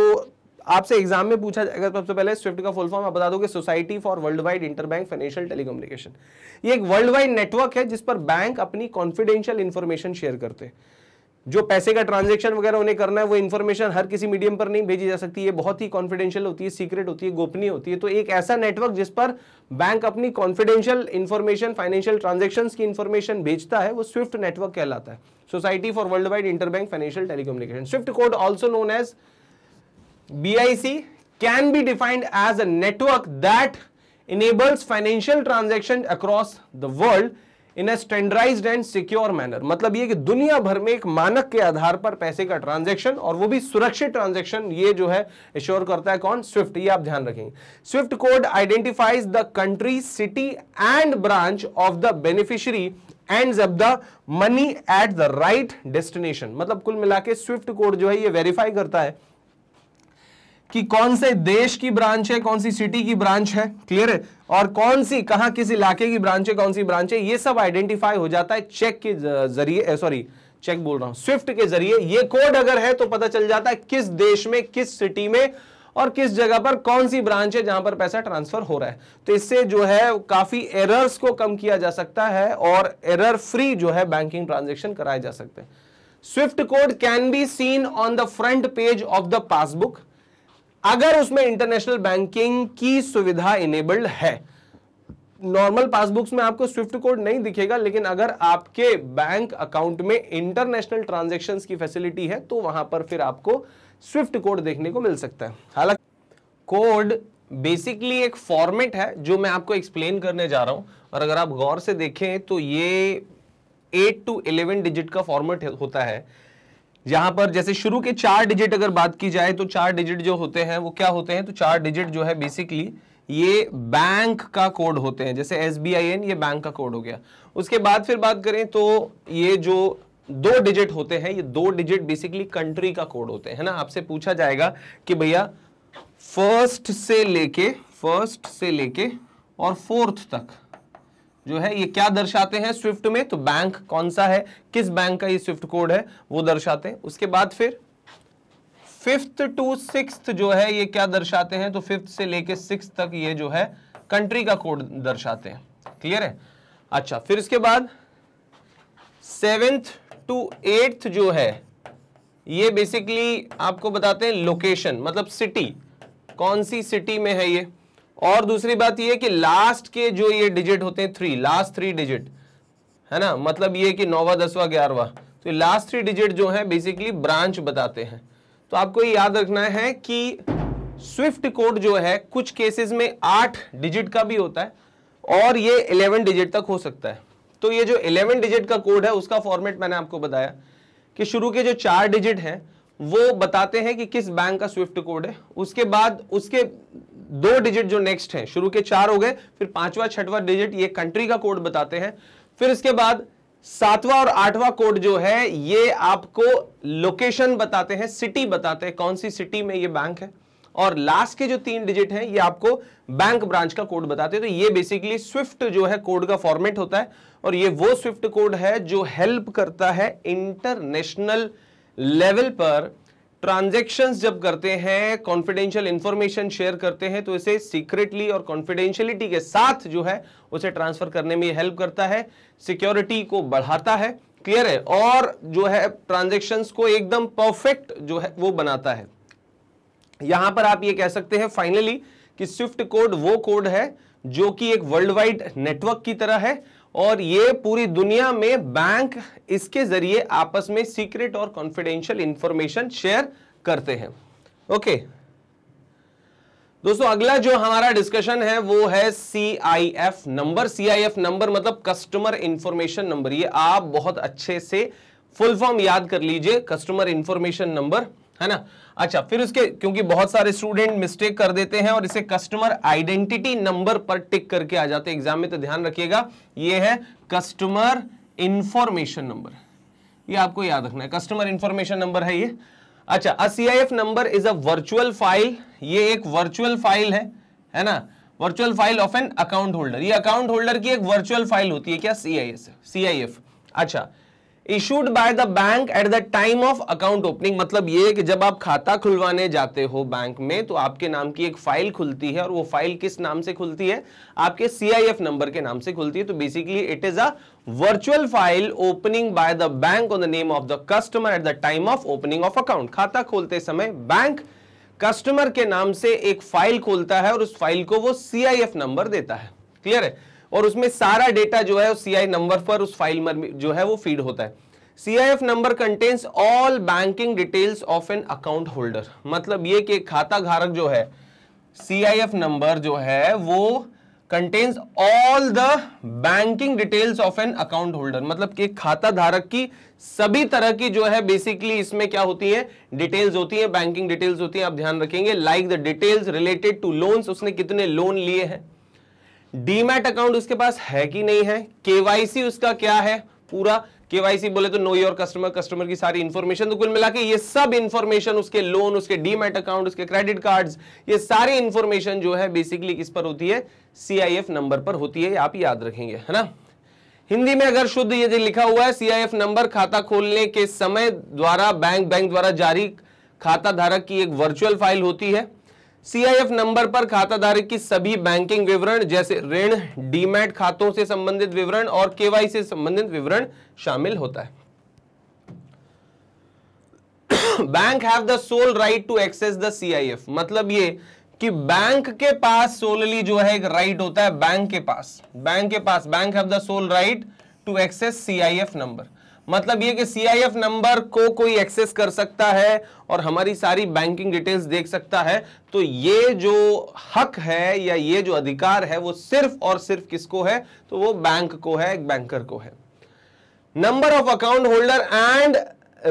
आपसे एग्जाम में पूछा जाएगा सबसे तो पहले स्विफ्ट का फुल फॉर्म आप बता दो society for world wide interbank financial telecommunication ये एक वर्ल्ड वाइड नेटवर्क है जिस पर बैंक अपनी कॉन्फिडेंशियल इंफॉर्मेशन शेयर करते हैं जो पैसे का ट्रांजेक्शन वगैरह उन्हें करना है वो इन्फॉर्मेशन हर किसी मीडियम पर नहीं भेजी जा सकती है बहुत ही कॉन्फिडेंशियल होती है सीक्रेट होती है गोपनीय होती है तो एक ऐसा नेटवर्क जिस पर बैंक अपनी कॉन्फिडेंशियल इन्फॉर्मेशन फाइनेंशियल ट्रांजेक्शन की इन्फॉर्मेशन भेजता है वो स्विफ्ट नेटवर्क कहलाता है society for world wide bank financial telecommunication SWIFT code also known as B can be defined as a network that enables financial transaction across the world in a standardise and secure manner मतलब ये कि दुनिया भर में एक मानक के आधार पर पैसे का ट्रांजेक्शन और वो भी सुरक्षित ट्रांजेक्शन ये जो है इश्योर करता है कौन स्विफ्ट ये आप ध्यान रखेंगे SWIFT code identifies the country city and branch of the beneficiary and जब the money at the right destination मतलब कुल मिला के स्विफ्ट कोड जो है ये वेरीफाई करता है कि कौन से देश की ब्रांच है कौन सी सिटी की ब्रांच है क्लियर है और कौन सी कहा किस इलाके की ब्रांच है कौन सी ब्रांच है ये सब आइडेंटिफाई हो जाता है चेक के जरिए सॉरी चेक बोल रहा हूं स्विफ्ट के जरिए ये कोड अगर है तो पता चल जाता है किस देश में किस सिटी में और किस जगह पर कौन सी ब्रांच है जहां पर पैसा ट्रांसफर हो रहा है तो इससे जो है काफी एरर्स को कम किया जा सकता है और एरर फ्री जो है बैंकिंग ट्रांजेक्शन कराए जा सकते हैं SWIFT code can be seen on the front page of the passbook अगर उसमें इंटरनेशनल बैंकिंग की सुविधा इनेबल्ड है नॉर्मल पासबुक्स में आपको स्विफ्ट कोड नहीं दिखेगा लेकिन अगर आपके बैंक अकाउंट में इंटरनेशनल ट्रांजेक्शन की फैसिलिटी है तो वहां पर फिर आपको स्विफ्ट कोड देखने को मिल सकता है हालांकि कोड बेसिकली एक फॉर्मेट है जो मैं आपको एक्सप्लेन करने जा रहा हूं और अगर आप गौर से देखें तो ये एट टू इलेवन डिजिट का फॉर्मेट होता है यहां पर जैसे शुरू के चार डिजिट अगर बात की जाए तो चार डिजिट जो होते हैं वो क्या होते हैं तो चार डिजिट जो है बेसिकली ये बैंक का कोड होते हैं जैसे एस बी आई एन ये बैंक का कोड हो गया उसके बाद फिर बात करें तो ये जो दो डिजिट होते हैं ये दो डिजिट बेसिकली कंट्री का कोड होते हैं ना आपसे पूछा जाएगा कि भैया फर्स्ट से लेके फर्स्ट से लेके और फोर्थ तक जो है ये क्या दर्शाते हैं स्विफ्ट में तो बैंक कौन सा है किस बैंक का ये स्विफ्ट कोड है वो दर्शाते हैं उसके बाद फिर फिफ्थ टू सिक्स जो है ये क्या दर्शाते हैं तो फिफ्थ से लेके सिक्स तक ये जो है कंट्री का कोड दर्शाते हैं क्लियर है अच्छा फिर इसके बाद सेवेंथ टू एट्थ जो है ये बेसिकली आपको बताते हैं लोकेशन मतलब सिटी कौन सी सिटी में है ये और दूसरी बात यह कि लास्ट के जो ये डिजिट होते हैं थ्री लास्ट थ्री डिजिट है ना मतलब ये कि नौवा दसवा ग्यारहवा तो लास्ट थ्री डिजिट जो है बेसिकली ब्रांच बताते हैं तो आपको ये याद रखना है कि स्विफ्ट कोड जो है कुछ केसेस में आठ डिजिट का भी होता है और ये इलेवन डिजिट तक हो सकता है तो ये जो इलेवन डिजिट का कोड है उसका फॉर्मेट मैंने आपको बताया कि शुरू के जो चार डिजिट हैं वो बताते हैं कि किस बैंक का स्विफ्ट कोड है उसके बाद उसके दो डिजिट जो नेक्स्ट है शुरू के चार हो गए फिर पांचवा छठवा डिजिट ये कंट्री का कोड बताते हैं फिर इसके बाद सातवां और आठवां कोड जो है ये आपको लोकेशन बताते हैं सिटी बताते हैं कौन सी सिटी में ये बैंक है और लास्ट के जो तीन डिजिट हैं ये आपको बैंक ब्रांच का कोड बताते हैं तो ये बेसिकली स्विफ्ट जो है कोड का फॉर्मेट होता है और ये वो स्विफ्ट कोड है जो हेल्प करता है इंटरनेशनल लेवल पर ट्रांजेक्शन जब करते हैं कॉन्फिडेंशियल इंफॉर्मेशन शेयर करते हैं तो इसे सीक्रेटली और कॉन्फिडेंशियलिटी के साथ जो है उसे ट्रांसफर करने में हेल्प करता है सिक्योरिटी को बढ़ाता है क्लियर है और जो है ट्रांजेक्शन को एकदम परफेक्ट जो है वो बनाता है यहां पर आप ये कह सकते हैं फाइनली कि स्विफ्ट कोड वो कोड है जो कि एक वर्ल्ड वाइड नेटवर्क की तरह है और ये पूरी दुनिया में बैंक इसके जरिए आपस में सीक्रेट और कॉन्फिडेंशियल इंफॉर्मेशन शेयर करते हैं ओके दोस्तों अगला जो हमारा डिस्कशन है वो है C I F number C I F number मतलब कस्टमर इंफॉर्मेशन नंबर ये आप बहुत अच्छे से फुल फॉर्म याद कर लीजिए कस्टमर इंफॉर्मेशन नंबर है ना अच्छा फिर उसके क्योंकि बहुत सारे स्टूडेंट मिस्टेक कर देते हैं और इसे कस्टमर आइडेंटिटी नंबर पर टिक करके आ जाते हैं एग्जाम में तो ध्यान रखिएगा ये है कस्टमर इंफॉर्मेशन नंबर ये आपको याद रखना है कस्टमर इंफॉर्मेशन नंबर है ये अच्छा a C I F number is a virtual file ये एक वर्चुअल फाइल है है ना virtual file of an account holder ये अकाउंट होल्डर की एक वर्चुअल फाइल होती है क्या C I C I F अच्छा issued by the bank at the time of account opening मतलब ये कि जब आप खाता खुलवाने जाते हो बैंक में तो आपके नाम की एक फाइल खुलती है और वो फाइल किस नाम से खुलती है आपके सीआईएफ नंबर के नाम से खुलती है तो basically it is a virtual file opening by the bank on the name of the customer at the time of opening of account खाता खोलते समय बैंक कस्टमर के नाम से एक फाइल खोलता है और उस फाइल को वो सीआईएफ नंबर देता है क्लियर है और उसमें सारा डेटा जो है सी आई नंबर पर उस फाइल में जो है वो फीड होता है C I F number contains all banking details of an account holder मतलब ये कि खाता धारक जो है सी आई एफ नंबर जो है वो contains all the banking details of an account holder मतलब कि खाता धारक की सभी तरह की जो है बेसिकली इसमें क्या होती है डिटेल्स होती है बैंकिंग डिटेल्स होती है आप ध्यान रखेंगे like the details related to loans उसने कितने लोन लिए हैं डीमैट अकाउंट उसके पास है कि नहीं है केवाईसी उसका क्या है पूरा केवाईसी बोले तो नो योर कस्टमर कस्टमर की सारी इंफॉर्मेशन तो कुल मिला के ये सब इंफॉर्मेशन उसके लोन उसके डीमेट अकाउंट उसके क्रेडिट कार्ड्स ये सारी इंफॉर्मेशन जो है बेसिकली किस पर होती है सीआईएफ नंबर पर होती है आप याद रखेंगे है ना हिंदी में अगर शुद्ध ये लिखा हुआ है सीआईएफ नंबर खाता खोलने के समय द्वारा बैंक बैंक द्वारा जारी खाता धारक की एक वर्चुअल फाइल होती है सीआईएफ नंबर पर खाताधारक की सभी बैंकिंग विवरण जैसे ऋण डीमैट खातों से संबंधित विवरण और केवाई से संबंधित विवरण शामिल होता है bank have the sole right to access the CIF मतलब ये कि बैंक के पास सोलली जो है एक राइट होता है बैंक के पास बैंक के पास bank have the sole right to access CIF number मतलब ये कि सीआईएफ नंबर को कोई एक्सेस कर सकता है और हमारी सारी बैंकिंग डिटेल्स देख सकता है तो ये जो हक है या ये जो अधिकार है वो सिर्फ और सिर्फ किसको है तो वो बैंक को है एक बैंकर को है number of account holder and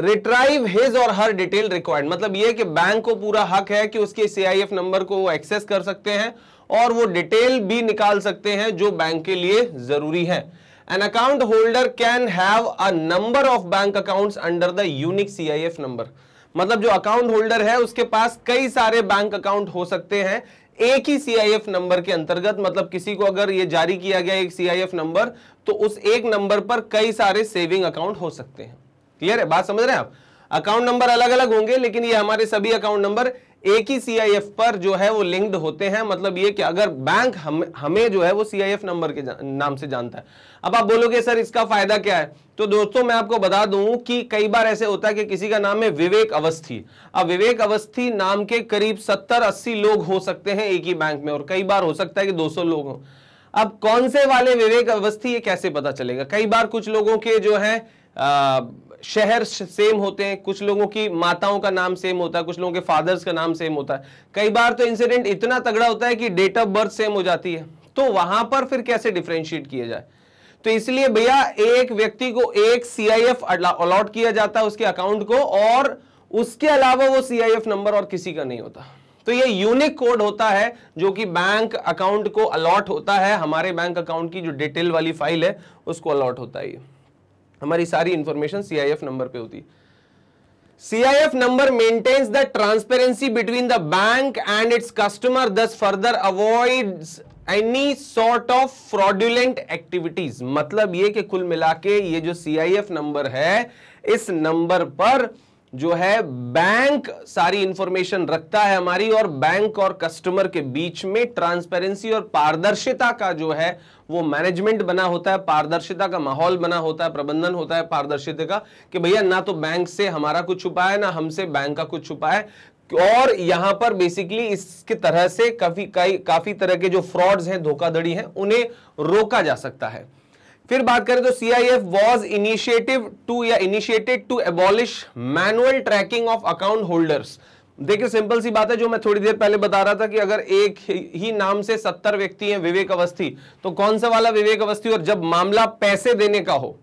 retrieve his or her detail required मतलब ये कि बैंक को पूरा हक है कि उसके सीआईएफ नंबर को वो एक्सेस कर सकते हैं और वो डिटेल भी निकाल सकते हैं जो बैंक के लिए जरूरी है an account holder can have of bank account under accounts under the unique CIF number मतलब जो अकाउंट होल्डर है उसके पास कई सारे बैंक अकाउंट हो सकते हैं एक ही सीआईएफ नंबर के अंतर्गत मतलब किसी को अगर ये जारी किया गया एक सीआईएफ नंबर तो उस एक नंबर पर कई सारे सेविंग अकाउंट हो सकते हैं क्लियर है बात समझ रहे हैं आप अकाउंट नंबर अलग अलग होंगे लेकिन ये हमारे सभी अकाउंट नंबर एक ही सीआईएफ पर जो है वो लिंक्ड होते हैं मतलब ये कि अगर बैंक हम हमें जो है वो सीआईएफ नंबर के नाम से जानता है अब आप बोलोगे सर इसका फायदा क्या है तो दोस्तों मैं आपको बता दूं कि कई बार ऐसे होता है कि किसी का नाम है विवेक अवस्थी अब विवेक अवस्थी नाम के करीब सत्तर अस्सी लोग हो सकते हैं एक ही बैंक में और कई बार हो सकता है कि दो लोग हो अब कौन से वाले विवेक अवस्थी ये कैसे पता चलेगा कई बार कुछ लोगों के जो है आ, शहर सेम होते हैं कुछ लोगों की माताओं का नाम सेम होता है कुछ लोगों के फादर्स का नाम सेम होता है कई बार तो इंसिडेंट इतना तगड़ा होता है कि डेट ऑफ बर्थ सेम हो जाती है तो वहां पर फिर कैसे डिफ्रेंशिएट किया जाए तो इसलिए भैया एक व्यक्ति को एक सीआईएफ अलॉट किया जाता है उसके अकाउंट को और उसके अलावा वो सीआईएफ नंबर और किसी का नहीं होता तो ये यूनिक कोड होता है जो कि बैंक अकाउंट को अलॉट होता है हमारे बैंक अकाउंट की जो डिटेल वाली फाइल है उसको अलॉट होता है ये हमारी सारी information C I F number पर होती C I F number maintains the transparency between the bank and its customer thus further avoid any sort of fraudulent activities मतलब ये कि कुल मिला के ये जो सी आई एफ नंबर है इस नंबर पर जो है बैंक सारी इंफॉर्मेशन रखता है हमारी और बैंक और कस्टमर के बीच में ट्रांसपेरेंसी और पारदर्शिता का जो है वो मैनेजमेंट बना होता है पारदर्शिता का माहौल बना होता है प्रबंधन होता है पारदर्शिता का कि भैया ना तो बैंक से हमारा कुछ छुपा है ना हमसे बैंक का कुछ छुपा है और यहां पर बेसिकली इसके तरह से काफी काफी तरह के जो फ्रॉड्स हैं धोखाधड़ी हैं उन्हें रोका जा सकता है फिर बात करें तो C I F was initiative to या initiated to abolish manual tracking of account holders देखिए सिंपल सी बात है जो मैं थोड़ी देर पहले बता रहा था कि अगर एक ही नाम से सत्तर व्यक्ति हैं विवेक अवस्थी तो कौन सा वाला विवेक अवस्थी और जब मामला पैसे देने का हो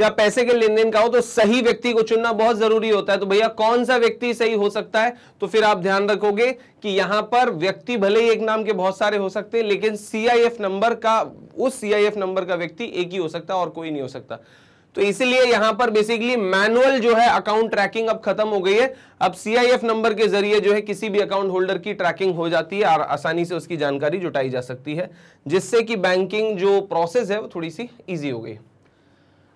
या पैसे के लेन देन का हो तो सही व्यक्ति को चुनना बहुत जरूरी होता है तो भैया कौन सा व्यक्ति सही हो सकता है तो फिर आप ध्यान रखोगे कि यहां पर व्यक्ति भले ही एक नाम के बहुत सारे हो सकते हैं लेकिन सीआईएफ नंबर का उस सीआईएफ नंबर का व्यक्ति एक ही हो सकता है और कोई नहीं हो सकता तो इसीलिए यहां पर बेसिकली मैनुअल जो है अकाउंट ट्रैकिंग अब खत्म हो गई है अब सीआईएफ नंबर के जरिए जो है किसी भी अकाउंट होल्डर की ट्रैकिंग हो जाती है और आसानी से उसकी जानकारी जुटाई जा सकती है जिससे कि बैंकिंग जो प्रोसेस है वो थोड़ी सी ईजी हो गई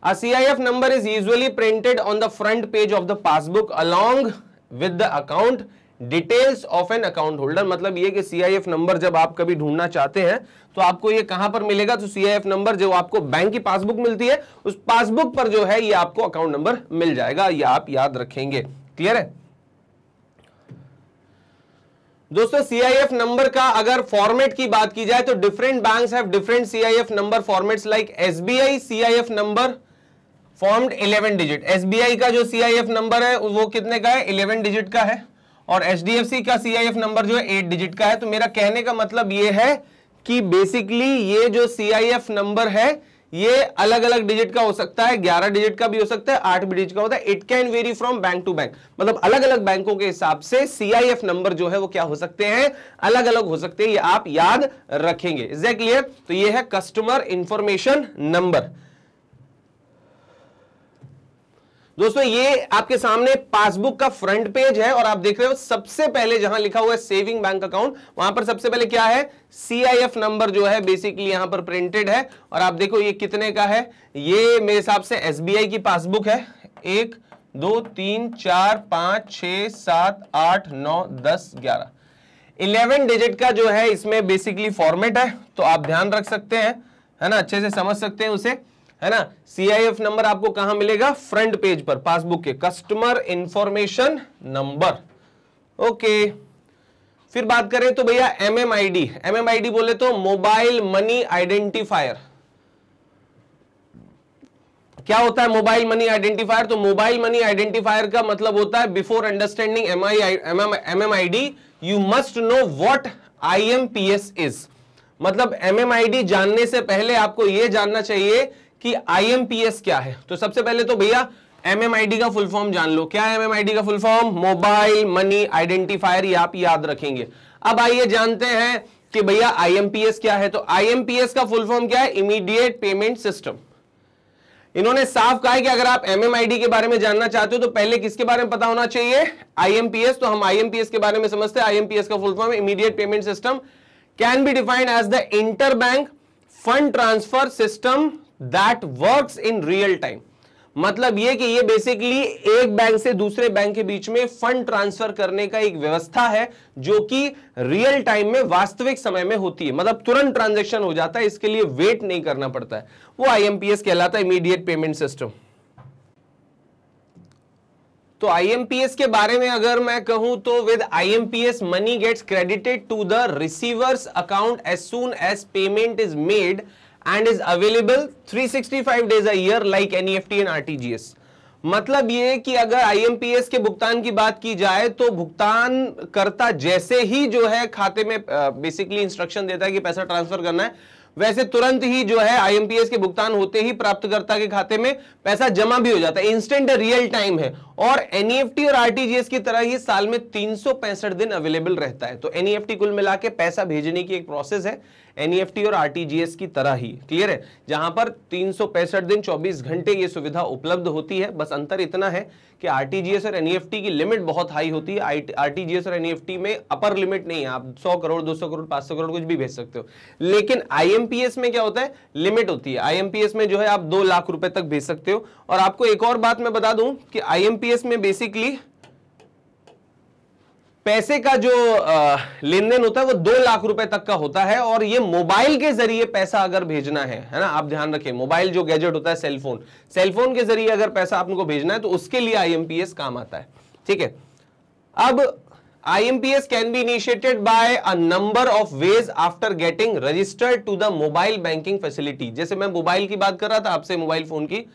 A CIF number is usually printed on the front page of the passbook along with the account details of an account holder मतलब ये कि सीआईएफ नंबर जब आप कभी ढूंढना चाहते हैं तो आपको ये कहां पर मिलेगा तो CIF नंबर जो आपको बैंक की पासबुक मिलती है उस पासबुक पर जो है ये आपको अकाउंट नंबर मिल जाएगा ये आप याद रखेंगे क्लियर है दोस्तों सीआईएफ नंबर का अगर फॉर्मेट की बात की जाए तो different banks have different CIF number formats like I F number formed 11 digit SBI का जो सीआईएफ नंबर है वो कितने का है 11 डिजिट का है और एचडीएफसी का सीआईएफ नंबर जो है 8 डिजिट का है तो मेरा कहने का मतलब ये है कि बेसिकली ये जो सीआईएफ नंबर है ये अलग अलग डिजिट का हो सकता है 11 डिजिट का भी हो सकता है 8 डिजिट का होता है it can vary from bank to bank मतलब अलग अलग बैंकों के हिसाब से सीआईएफ नंबर जो है वो क्या हो सकते हैं अलग अलग हो सकते हैं ये आप याद रखेंगे इज क्लियर तो ये है कस्टमर इंफॉर्मेशन नंबर दोस्तों ये आपके सामने पासबुक का फ्रंट पेज है और आप देख रहे हो सबसे पहले जहां लिखा हुआ है सेविंग बैंक अकाउंट वहां पर सबसे पहले क्या है सीआईएफ नंबर जो है बेसिकली यहां पर प्रिंटेड है और आप देखो ये कितने का है ये मेरे हिसाब से एसबीआई की पासबुक है एक दो तीन चार पांच छ सात आठ नौ दस ग्यारह इलेवन डिजिट का जो है इसमें बेसिकली फॉर्मेट है तो आप ध्यान रख सकते हैं है ना अच्छे से समझ सकते हैं उसे है ना सीआईएफ नंबर आपको कहां मिलेगा फ्रंट पेज पर पासबुक के कस्टमर इंफॉर्मेशन नंबर ओके फिर बात करें तो भैया एमएमआईडी एमएमआईडी बोले तो मोबाइल मनी आइडेंटिफायर क्या होता है मोबाइल मनी आइडेंटिफायर तो मोबाइल मनी आइडेंटिफायर का मतलब होता है before understanding M M I D you must know what I M P S is मतलब एम एम आई डी जानने से पहले आपको यह जानना चाहिए कि आईएमपीएस क्या है तो सबसे पहले तो भैया एमएमआईडी का फुल फॉर्म जान लो क्या है एमएमआईडी का full form mobile money identifier ये आप याद रखेंगे अब आइए जानते हैं कि भैया आईएमपीएस क्या है तो आईएमपीएस का फुल फॉर्म क्या है इमीडिएट पेमेंट सिस्टम इन्होंने साफ कहा है कि अगर आप एमएमआईडी के बारे में जानना चाहते हो तो पहले किसके बारे में पता होना चाहिए आईएमपीएस तो हम आईएमपीएस के बारे में समझते हैं आईएमपीएस का full form immediate payment system can be defined as the inter bank fund transfer system that works in real time मतलब ये कि ये बेसिकली एक बैंक से दूसरे बैंक के बीच में फंड ट्रांसफर करने का एक व्यवस्था है जो कि रियल टाइम में वास्तविक समय में होती है मतलब तुरंत ट्रांजेक्शन हो जाता है इसके लिए वेट नहीं करना पड़ता है वो आईएमपीएस कहलाता है इमीडिएट पेमेंट सिस्टम तो आईएमपीएस के बारे में अगर मैं कहूं तो with IMPS money gets credited to the receiver's account as soon as payment is made and is available 365 days a year like NEFT and RTGS मतलब ये कि अगर आईएमपीएस के भुगतान की बात की जाए तो भुगतान करता जैसे ही जो है खाते में बेसिकली इंस्ट्रक्शन देता है कि पैसा ट्रांसफर करना है वैसे तुरंत ही जो है आईएमपीएस के भुगतान होते ही प्राप्तकर्ता के खाते में पैसा जमा भी हो जाता है इंस्टेंट रियल टाइम है और एनईएफटी e और आरटीजीएस की तरह ही साल में तीन दिन अवेलेबल रहता है तो एनईएफटी e कुल मिला के पैसा भेजने की एक प्रोसेस है एनईएफटी e और आरटीजीएस की तरह ही क्लियर है जहां पर तीन दिन 24 घंटे ये सुविधा उपलब्ध होती है बस अंतर इतना है कि आरटीजीएस और एनईएफटी की लिमिट बहुत हाई होती है आरटीजीएस और एनईएफटी में अपर लिमिट नहीं है आप 100 करोड़ 200 करोड़ 500 करोड़ कुछ भी भेज सकते हो लेकिन आईएमपीएस में क्या होता है लिमिट होती है आईएमपीएस में जो है आप दो लाख रुपए तक भेज सकते हो और आपको एक और बात मैं बता दूं कि आई आईएमपीएस में बेसिकली पैसे का जो लेन देन होता है वो दो लाख रुपए तक का होता है और ये मोबाइल के जरिए पैसा अगर भेजना है है ना आप ध्यान रखें मोबाइल जो गैजेट होता है सेलफोन सेलफोन के जरिए अगर पैसा आपको भेजना है तो उसके लिए आईएमपीएस काम आता है ठीक है अब IMPS can be initiated by a number of ways after getting registered to the mobile banking facility जैसे मैं मोबाइल की बात कर रहा था आपसे मोबाइल फोन की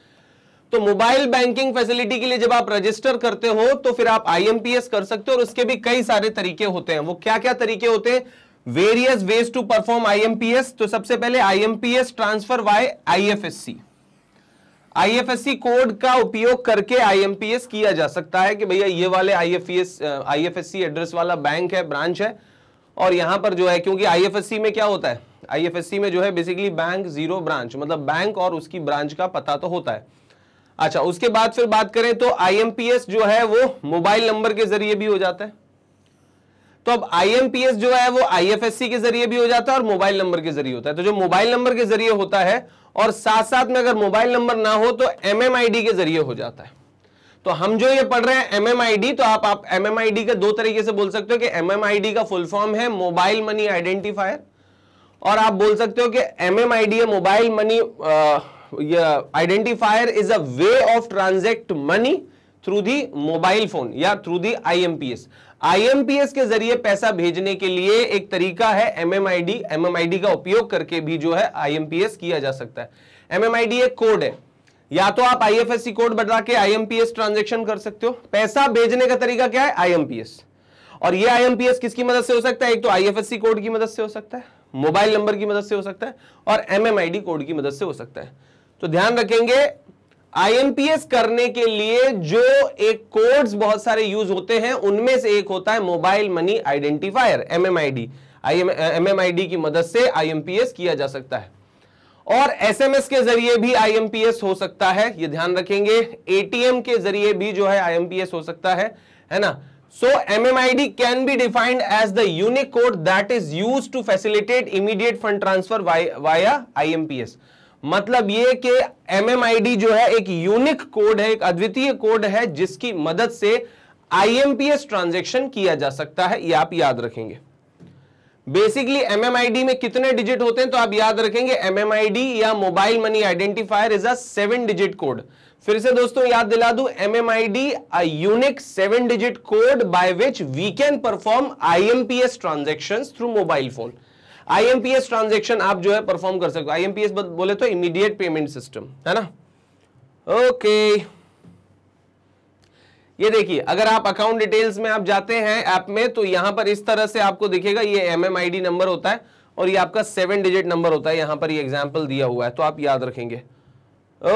तो मोबाइल बैंकिंग फैसिलिटी के लिए जब आप रजिस्टर करते हो तो फिर आप आईएमपीएस कर सकते हो और उसके भी कई सारे तरीके होते हैं वो क्या क्या तरीके होते हैं various ways to perform IMPS तो सबसे पहले IMPS transfer via IFSC IFSC code का उपयोग करके आईएमपीएस किया जा सकता है कि भैया ये वाले आईएफएस आईएफएससी एड्रेस वाला बैंक है ब्रांच है और यहां पर जो है क्योंकि आईएफएससी में क्या होता है आईएफएससी में जो है बेसिकली बैंक जीरो ब्रांच मतलब बैंक और उसकी ब्रांच का पता तो होता है अच्छा उसके बाद फिर बात करें तो आईएमपीएस जो है वो मोबाइल नंबर के जरिए भी हो जाता है तो अब आईएमपीएस जो है वो आईएफएससी के जरिए भी हो जाता है और मोबाइल नंबर के जरिए होता है तो जो मोबाइल नंबर के जरिए होता है और साथ साथ में अगर मोबाइल नंबर ना हो तो एमएमआईडी के जरिए हो जाता है तो हम जो ये पढ़ रहे हैं एमएमआईडी तो आप आप एमएमआईडी का दो तरीके से बोल सकते हो कि एमएमआईडी का फुल फॉर्म है मोबाइल मनी आइडेंटिफायर और आप बोल सकते हो कि एमएमआईडी है mobile money identifier is a way of transact money through the mobile phone या थ्रू दी आईएमपीएस आईएमपीएस के जरिए पैसा भेजने के लिए एक तरीका है एमएमआईडी एमएमआईडी का उपयोग करके भी जो है आईएमपीएस किया जा सकता है एमएमआईडी एक कोड है या तो आप आईएफएससी कोड बता के आईएमपीएस ट्रांजेक्शन कर सकते हो पैसा भेजने का तरीका क्या है आईएमपीएस और ये आईएमपीएस किसकी मदद से हो सकता है एक तो आईएफएससी कोड की मदद से हो सकता है मोबाइल नंबर की मदद से हो सकता है और एमएमआईडी कोड की मदद से हो सकता है तो ध्यान रखेंगे आईएमपीएस करने के लिए जो एक कोड्स बहुत सारे यूज होते हैं उनमें से एक होता है mobile money identifier MMID MMID की मदद से आईएमपीएस किया जा सकता है और एसएमएस के जरिए भी आईएमपीएस हो सकता है ये ध्यान रखेंगे एटीएम के जरिए भी जो है आईएमपीएस हो सकता है है ना so mmid can be defined as the unique code that is used to facilitate immediate fund I M P S मतलब ये कि एमएमआईडी जो है एक यूनिक कोड है एक अद्वितीय कोड है जिसकी मदद से आईएमपीएस ट्रांजैक्शन किया जा सकता है ये आप याद रखेंगे बेसिकली एमएमआईडी में कितने डिजिट होते हैं तो आप याद रखेंगे एमएमआईडी या mobile money identifier is a seven digit code फिर से दोस्तों याद दिला दू MMID the unique seven digit code by which we can perform I M P S transaction through mobile phone IMPS transaction आप जो है परफॉर्म कर सकते हो आईएमपीएस बोले तो इमीडिएट पेमेंट सिस्टम है ना ओके ये देखिए अगर आप अकाउंट डिटेल्स में आप जाते हैं ऐप में तो यहां पर इस तरह से आपको दिखेगा ये एमएमआईडी नंबर होता है और ये आपका सेवन डिजिट नंबर होता है यहां पर ये एग्जाम्पल दिया हुआ है तो आप याद रखेंगे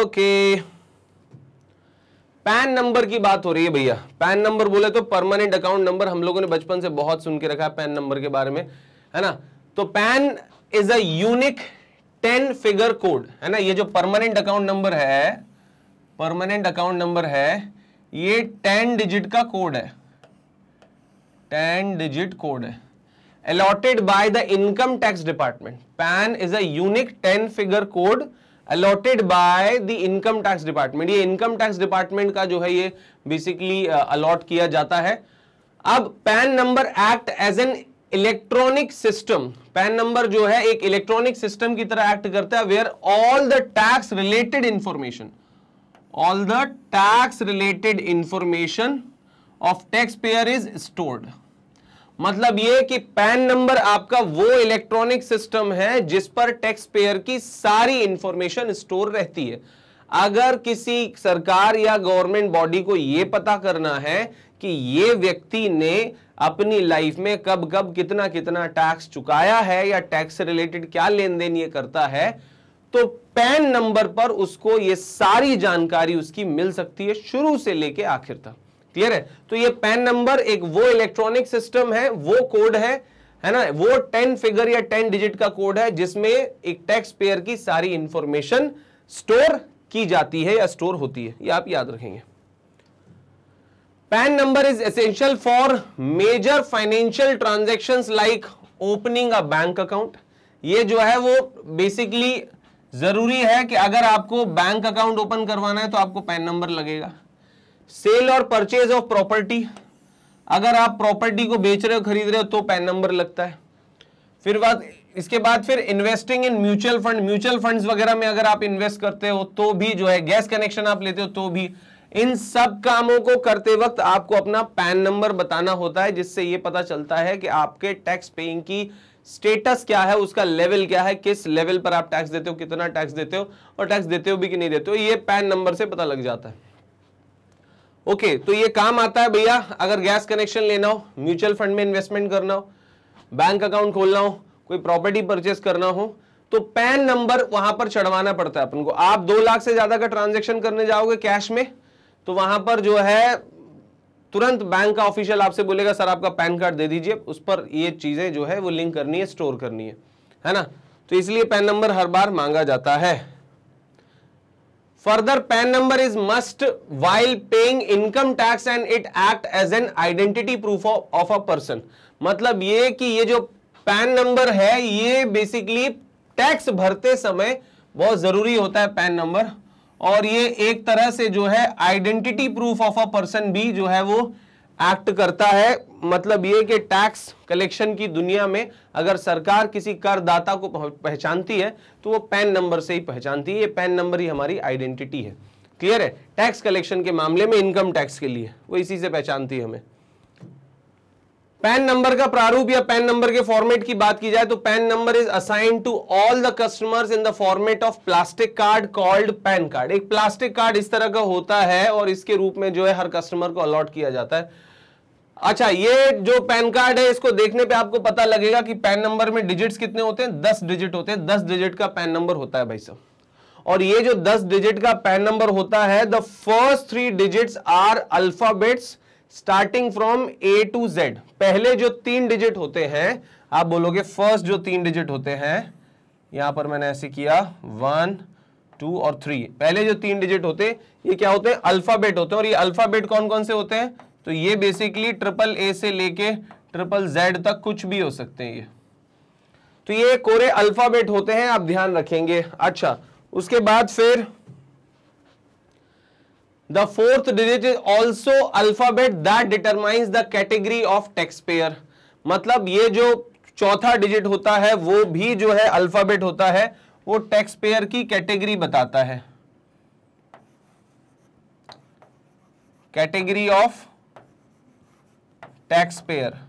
ओके पैन नंबर की बात हो रही है भैया पैन नंबर बोले तो परमानेंट अकाउंट नंबर हम लोगों ने बचपन से बहुत सुन के रखा है पैन नंबर के बारे में है ना तो PAN is a ten figure code है ना ये जो परमानेंट अकाउंट नंबर है परमानेंट अकाउंट नंबर है ये टेन डिजिट का कोड है टेन डिजिट कोड है allotted by the income tax department PAN is a ten figure code allotted by the income tax department ये इनकम टैक्स डिपार्टमेंट का जो है ये बेसिकली अलॉट uh, किया जाता है अब PAN number act as an electronic system PAN number जो है एक इलेक्ट्रॉनिक सिस्टम की तरह एक्ट करता है where all the tax related information all the tax related information of taxpayer is stored मतलब ये कि पैन नंबर आपका वो इलेक्ट्रॉनिक सिस्टम है जिस पर टैक्स पेयर की सारी इंफॉर्मेशन स्टोर रहती है अगर किसी सरकार या गवर्नमेंट बॉडी को यह पता करना है कि ये व्यक्ति ने अपनी लाइफ में कब कब कितना कितना टैक्स चुकाया है या टैक्स रिलेटेड क्या लेन देन ये करता है तो पैन नंबर पर उसको ये सारी जानकारी उसकी मिल सकती है शुरू से लेके आखिर तक क्लियर है तो ये पैन नंबर एक वो इलेक्ट्रॉनिक सिस्टम है वो कोड है है ना वो टेन फिगर या टेन डिजिट का कोड है जिसमें एक टैक्स पेयर की सारी इंफॉर्मेशन स्टोर की जाती है या स्टोर होती है ये आप याद रखेंगे PAN number is essential for major financial transaction like opening a bank account ये जो है वो बेसिकली जरूरी है कि अगर आपको बैंक अकाउंट ओपन करवाना है तो आपको पैन नंबर लगेगा सेल और परचेज ऑफ प्रॉपर्टी अगर आप प्रॉपर्टी को बेच रहे हो खरीद रहे हो तो पैन नंबर लगता है फिर बात इसके बाद फिर investing in mutual fund mutual funds वगैरह में अगर आप इन्वेस्ट करते हो तो भी जो है गैस कनेक्शन आप लेते हो तो भी इन सब कामों को करते वक्त आपको अपना पैन नंबर बताना होता है जिससे यह पता चलता है कि आपके टैक्स पेइंग की स्टेटस क्या है उसका लेवल क्या है किस लेवल पर आप टैक्स देते हो कितना टैक्स देते हो और टैक्स देते हो भी कि नहीं देते हो ये पैन नंबर से पता लग जाता है ओके okay, तो ये काम आता है भैया अगर गैस कनेक्शन लेना हो म्यूचुअल फंड में इन्वेस्टमेंट करना हो बैंक अकाउंट खोलना हो कोई प्रॉपर्टी परचेस करना हो तो पैन नंबर वहां पर चढ़वाना पड़ता है अपन को आप दो लाख से ज्यादा का ट्रांजेक्शन करने जाओगे कैश में तो वहां पर जो है तुरंत बैंक का ऑफिशियल आपसे बोलेगा सर आपका पैन कार्ड दे दीजिए उस पर ये चीज़ें जो है वो लिंक करनी है स्टोर करनी है है ना तो इसलिए पैन नंबर हर बार मांगा जाता है further PAN number is must while paying income tax and it act as an identity proof of a person मतलब ये कि ये जो पैन नंबर है ये बेसिकली टैक्स भरते समय बहुत जरूरी होता है पैन नंबर और ये एक तरह से जो है identity proof of a person भी जो है वो एक्ट करता है मतलब ये कि टैक्स कलेक्शन की दुनिया में अगर सरकार किसी करदाता को पहचानती है तो वो पैन नंबर से ही पहचानती है ये पैन नंबर ही हमारी आइडेंटिटी है क्लियर है टैक्स कलेक्शन के मामले में इनकम टैक्स के लिए वो इसी से पहचानती है हमें पैन नंबर का प्रारूप या पैन नंबर के फॉर्मेट की बात की जाए तो PAN number is assign to all the customers in the format of plastic card called PAN card एक प्लास्टिक कार्ड इस तरह का होता है और इसके रूप में जो है हर कस्टमर को अलॉट किया जाता है अच्छा ये जो पैन कार्ड है इसको देखने पे आपको पता लगेगा कि पैन नंबर में डिजिट्स कितने होते हैं दस डिजिट होते हैं दस डिजिट का पैन नंबर होता है भाई साहब और ये जो दस डिजिट का पैन नंबर होता है the first three digits are alphabets starting from A to Z पहले जो तीन डिजिट होते हैं आप बोलोगे फर्स्ट जो तीन डिजिट होते हैं यहां पर मैंने ऐसे किया वन टू और थ्री पहले जो तीन डिजिट होते ये क्या होते हैं अल्फाबेट होते हैं और ये अल्फाबेट कौन कौन से होते हैं तो ये बेसिकली ट्रिपल ए से लेके ट्रिपल जेड तक कुछ भी हो सकते हैं ये तो ये कोरे अल्फाबेट होते हैं आप ध्यान रखेंगे अच्छा उसके बाद फिर fourth digit is also alphabet that determines the category of taxpayer मतलब ये जो चौथा डिजिट होता है वो भी जो है अल्फाबेट होता है वो टैक्स पेयर की कैटेगरी बताता है category of taxpayer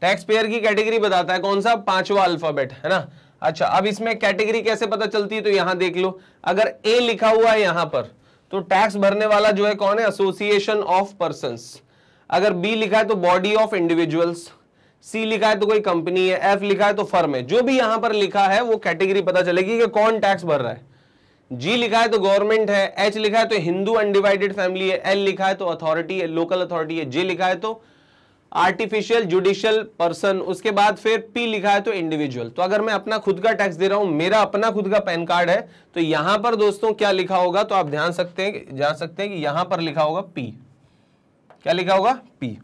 taxpayer की कैटेगरी बताता है कौन सा पांचवा अल्फाबेट है ना अच्छा अब इसमें कैटेगरी कैसे पता चलती है तो यहां देख लो अगर ए लिखा हुआ है यहां पर तो टैक्स भरने वाला जो है कौन है एसोसिएशन ऑफ पर्सन अगर बी लिखा है तो बॉडी ऑफ इंडिविजुअल्स सी लिखा है तो कोई कंपनी है एफ लिखा है तो फर्म है जो भी यहां पर लिखा है वो कैटेगरी पता चलेगी कि कौन टैक्स भर रहा है जी लिखा है तो गवर्नमेंट है एच लिखा है तो हिंदू अनडिवाइडेड फैमिली है एल लिखा है तो अथॉरिटी है लोकल अथॉरिटी है जे लिखा है तो आर्टिफिशियल जुडिशियल पर्सन उसके बाद फिर पी लिखा है तो इंडिविजुअल तो अगर मैं अपना खुद का टैक्स दे रहा हूं मेरा अपना खुद का पैन कार्ड है तो यहां पर दोस्तों क्या लिखा होगा तो आप ध्यान सकते हैं जान सकते हैं कि यहां पर लिखा होगा पी क्या लिखा होगा पी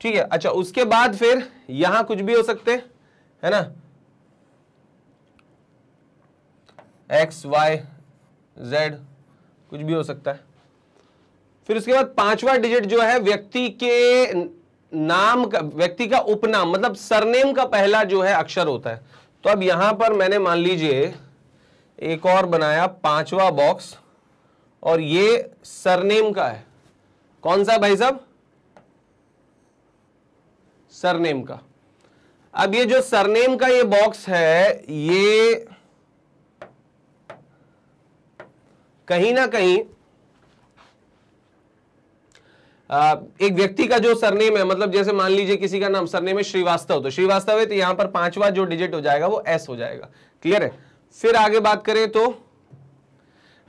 ठीक है अच्छा उसके बाद फिर यहां कुछ भी हो सकते है ना एक्स वाई जेड कुछ भी हो सकता है फिर उसके बाद पांचवा डिजिट जो है व्यक्ति के नाम का व्यक्ति का उपनाम मतलब सरनेम का पहला जो है अक्षर होता है तो अब यहां पर मैंने मान लीजिए एक और बनाया पांचवा बॉक्स और ये सरनेम का है कौन सा भाई साहब सरनेम का अब ये जो सरनेम का ये बॉक्स है ये कहीं ना कहीं एक व्यक्ति का जो सरनेम है मतलब जैसे मान लीजिए किसी का नाम सरनेम है श्रीवास्तव तो श्रीवास्तव है तो यहां पर पांचवा जो डिजिट हो जाएगा वो एस हो जाएगा क्लियर है फिर आगे बात करें तो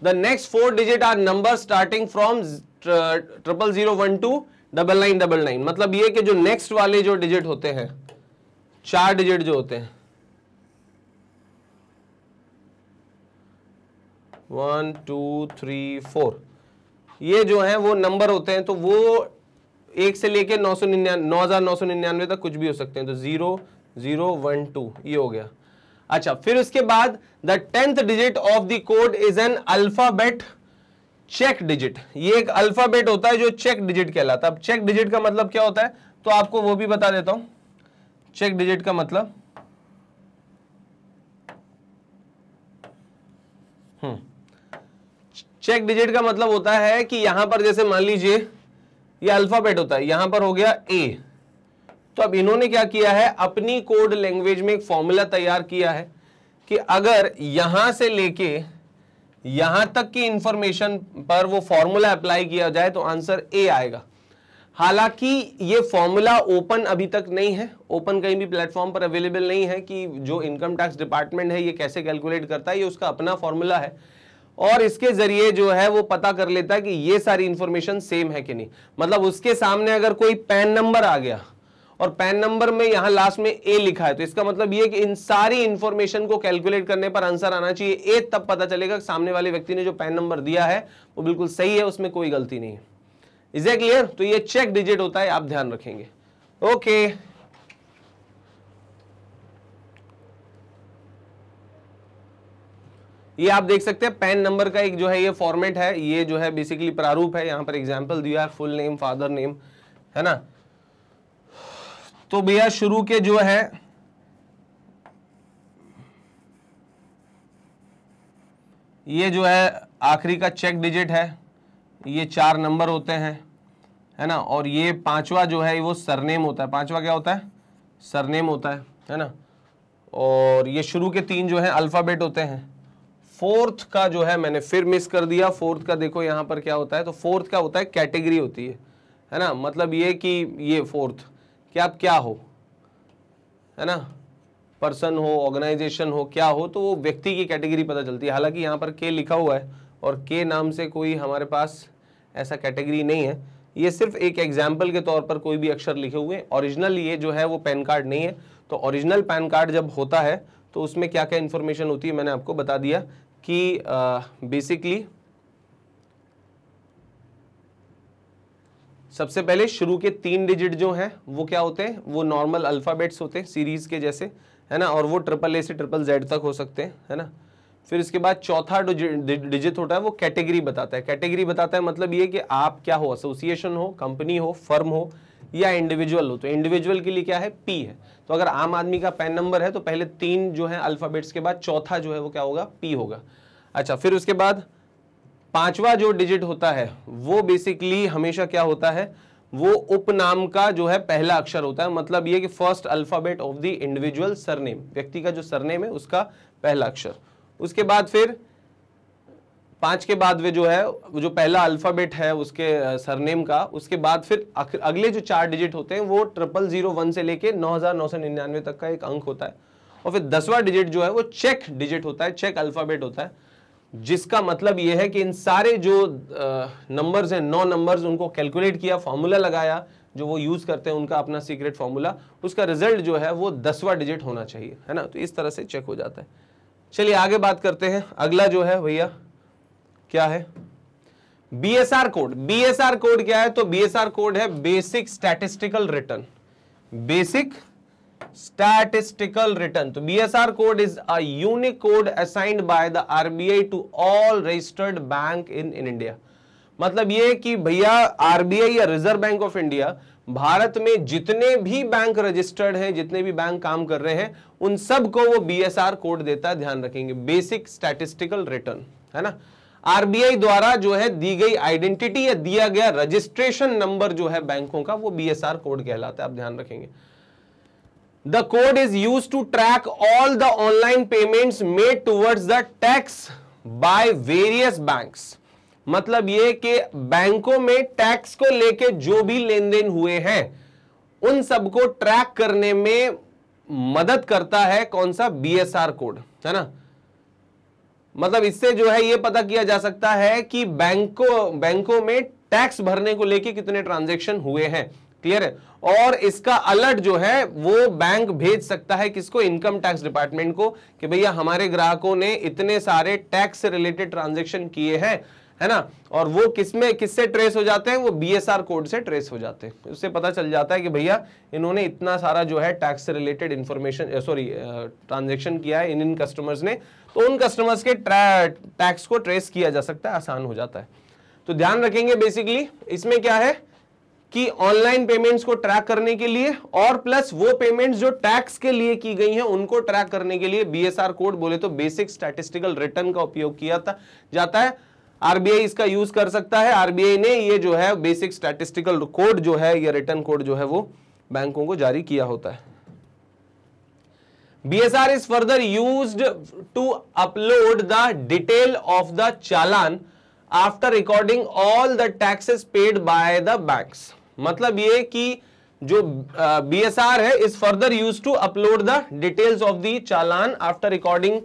the next four digit are number starting from triple zero one two double nine double nine मतलब ये कि जो नेक्स्ट वाले जो डिजिट होते हैं चार डिजिट जो होते हैं वन टू थ्री फोर ये जो है वो नंबर होते हैं तो वो एक से लेके नौ सौ निन्यानवे नौ हज़ार नौ सौ निन्यानवे तक कुछ भी हो सकते हैं तो जीरो जीरो वन टू ये हो गया अच्छा फिर उसके बाद the tenth digit of the code is an alphabet check digit ये एक अल्फाबेट होता है जो चेक डिजिट कहलाता है अब चेक डिजिट का मतलब क्या होता है तो आपको वो भी बता देता हूं चेक डिजिट का मतलब हम्म चेक डिजिट का मतलब होता है कि यहां पर जैसे मान लीजिए ये अल्फाबेट होता है यहां पर हो गया ए तो अब इन्होंने क्या किया है अपनी कोड लैंग्वेज में एक फॉर्मूला तैयार किया है कि अगर यहां से लेके यहां तक की इंफॉर्मेशन पर वो फॉर्मूला अप्लाई किया जाए तो आंसर ए आएगा हालांकि ये फॉर्मूला ओपन अभी तक नहीं है ओपन कहीं भी प्लेटफॉर्म पर अवेलेबल नहीं है कि जो इनकम टैक्स डिपार्टमेंट है ये कैसे कैलकुलेट करता है ये उसका अपना फॉर्मूला है और इसके जरिए जो है वो पता कर लेता है कि ये सारी इंफॉर्मेशन सेम है कि नहीं मतलब उसके सामने अगर कोई पैन नंबर आ गया और पैन नंबर में यहां लास्ट में ए लिखा है तो इसका मतलब ये कि इन सारी इंफॉर्मेशन को कैलकुलेट करने पर आंसर आना चाहिए ए तब पता चलेगा कि सामने वाले व्यक्ति ने जो पैन नंबर दिया है वो बिल्कुल सही है उसमें कोई गलती नहीं है इज ए क्लियर तो ये चेक डिजिट होता है आप ध्यान रखेंगे ओके okay. ये आप देख सकते हैं पैन नंबर का एक जो है ये फॉर्मेट है ये जो है बेसिकली प्रारूप है यहाँ पर एग्जाम्पल दिया फुल नेम फादर नेम है ना तो भैया शुरू के जो है ये जो है आखिरी का चेक डिजिट है ये चार नंबर होते हैं है ना और ये पांचवा जो है वो सरनेम होता है पांचवा क्या होता है सरनेम होता है है ना और ये शुरू के तीन जो है अल्फ़ाबेट होते हैं फोर्थ का जो है मैंने फिर मिस कर दिया फोर्थ का देखो यहाँ पर क्या होता है तो फोर्थ का होता है कैटेगरी होती है है ना मतलब ये कि ये फोर्थ कि आप क्या हो है ना पर्सन हो ऑर्गेनाइजेशन हो क्या हो तो वो व्यक्ति की कैटेगरी पता चलती है हालांकि यहाँ पर के लिखा हुआ है और के नाम से कोई हमारे पास ऐसा कैटेगरी नहीं है ये सिर्फ एक एग्जाम्पल के तौर पर कोई भी अक्षर लिखे हुए ओरिजिनल ये जो है वो पैन कार्ड नहीं है तो ओरिजिनल पैन कार्ड जब होता है तो उसमें क्या क्या इन्फॉर्मेशन होती है मैंने आपको बता दिया कि बेसिकली सबसे पहले शुरू के तीन डिजिट जो हैं वो क्या होते हैं वो नॉर्मल अल्फ़ाबेट्स होते हैं सीरीज़ के जैसे है ना और वो ट्रिपल ए से ट्रिपल जेड तक हो सकते हैं है ना फिर इसके बाद चौथा डिजिट होता है वो कैटेगरी बताता है कैटेगरी बताता है मतलब ये कि आप क्या हो एसोसिएशन हो कंपनी हो फर्म हो या इंडिविजुअल हो तो इंडिविजुअल के लिए क्या है पी है तो अगर आम आदमी का पैन नंबर है तो पहले तीन जो है अल्फ़ाबेट्स के बाद चौथा जो है वो क्या होगा पी होगा अच्छा फिर उसके बाद पांचवा जो डिजिट होता है वो बेसिकली हमेशा क्या होता है वो उपनाम का जो है पहला अक्षर होता है मतलब ये कि first alphabet of the individual surname व्यक्ति का जो सरनेम है उसका पहला अक्षर उसके बाद फिर पाँच के बाद वे जो है जो पहला अल्फ़ाबेट है उसके सरनेम का उसके बाद फिर अगले जो चार डिजिट होते हैं वो ट्रिपल जीरो वन से लेके नौ हज़ार नौ सौ निन्यानवे तक का एक अंक होता है और फिर दसवां डिजिट जो है वो चेक डिजिट होता है चेक अल्फ़ाबेट होता है जिसका मतलब ये है कि इन सारे जो नंबर्स हैं नौ नंबर्स उनको कैलकुलेट किया फॉर्मूला लगाया जो वो यूज़ करते हैं उनका अपना सीक्रेट फॉर्मूला उसका रिजल्ट जो है वो दसवा डिजिट होना चाहिए है ना तो इस तरह से चेक हो जाता है चलिए आगे बात करते हैं अगला जो है भैया क्या है बीएसआर कोड बीएसआर कोड क्या है तो बीएसआर कोड है basic statistical return basic statistical return so तो bsr code is a unique code assigned by the rbi to all registered bank in in India मतलब ये कि भैया आरबीआई या reserve bank of India Bharat में जितने भी बैंक रजिस्टर्ड हैं जितने भी बैंक काम कर रहे हैं उन सब को वो बीएसआर कोड देता है ध्यान रखेंगे बेसिक स्टैटिस्टिकल रिटर्न है ना आरबीआई द्वारा जो है दी गई आइडेंटिटी या दिया गया रजिस्ट्रेशन नंबर जो है बैंकों का वो बीएसआर कोड कहलाता है आप ध्यान रखेंगे the code is use to track all the online payments made towards the tax by various banks मतलब ये कि बैंकों में टैक्स को लेके जो भी लेन देन हुए हैं उन सबको ट्रैक करने में मदद करता है कौन सा बीएसआर कोड है ना मतलब इससे जो है ये पता किया जा सकता है कि बैंकों बैंकों में टैक्स भरने को लेके कितने ट्रांजेक्शन हुए हैं क्लियर है और इसका अलर्ट जो है वो बैंक भेज सकता है किसको इनकम टैक्स डिपार्टमेंट को कि भैया हमारे ग्राहकों ने इतने सारे टैक्स से रिलेटेड ट्रांजेक्शन किए हैं है ना और वो किसमें किससे ट्रेस हो जाते हैं वो बी कोड से ट्रेस हो जाते हैं उससे पता चल जाता है कि भैया इन्होंने इतना सारा जो है टैक्स से रिलेटेड इन्फॉर्मेशन सॉरी ट्रांजेक्शन किया है इन इन कस्टमर्स ने तो उन कस्टमर्स के टैक्स को ट्रेस किया जा सकता है आसान हो जाता है तो ध्यान रखेंगे बेसिकली इसमें क्या है कि ऑनलाइन पेमेंट्स को ट्रैक करने के लिए और प्लस वो पेमेंट्स जो टैक्स के लिए की गई हैं उनको ट्रैक करने के लिए बीएसआर कोड बोले तो बेसिक स्टैटिस्टिकल रिटर्न का उपयोग किया था जाता है आरबीआई इसका यूज कर सकता है आरबीआई ने ये जो है बेसिक स्टैटिस्टिकल कोड जो है या रिटर्न कोड जो है वो बैंकों को जारी किया होता है BSR is further used to upload the detail of the challan after recording all the taxes paid by the banks. मतलब ये कि जो बी एस आर है is further use to upload the details of the challan after recording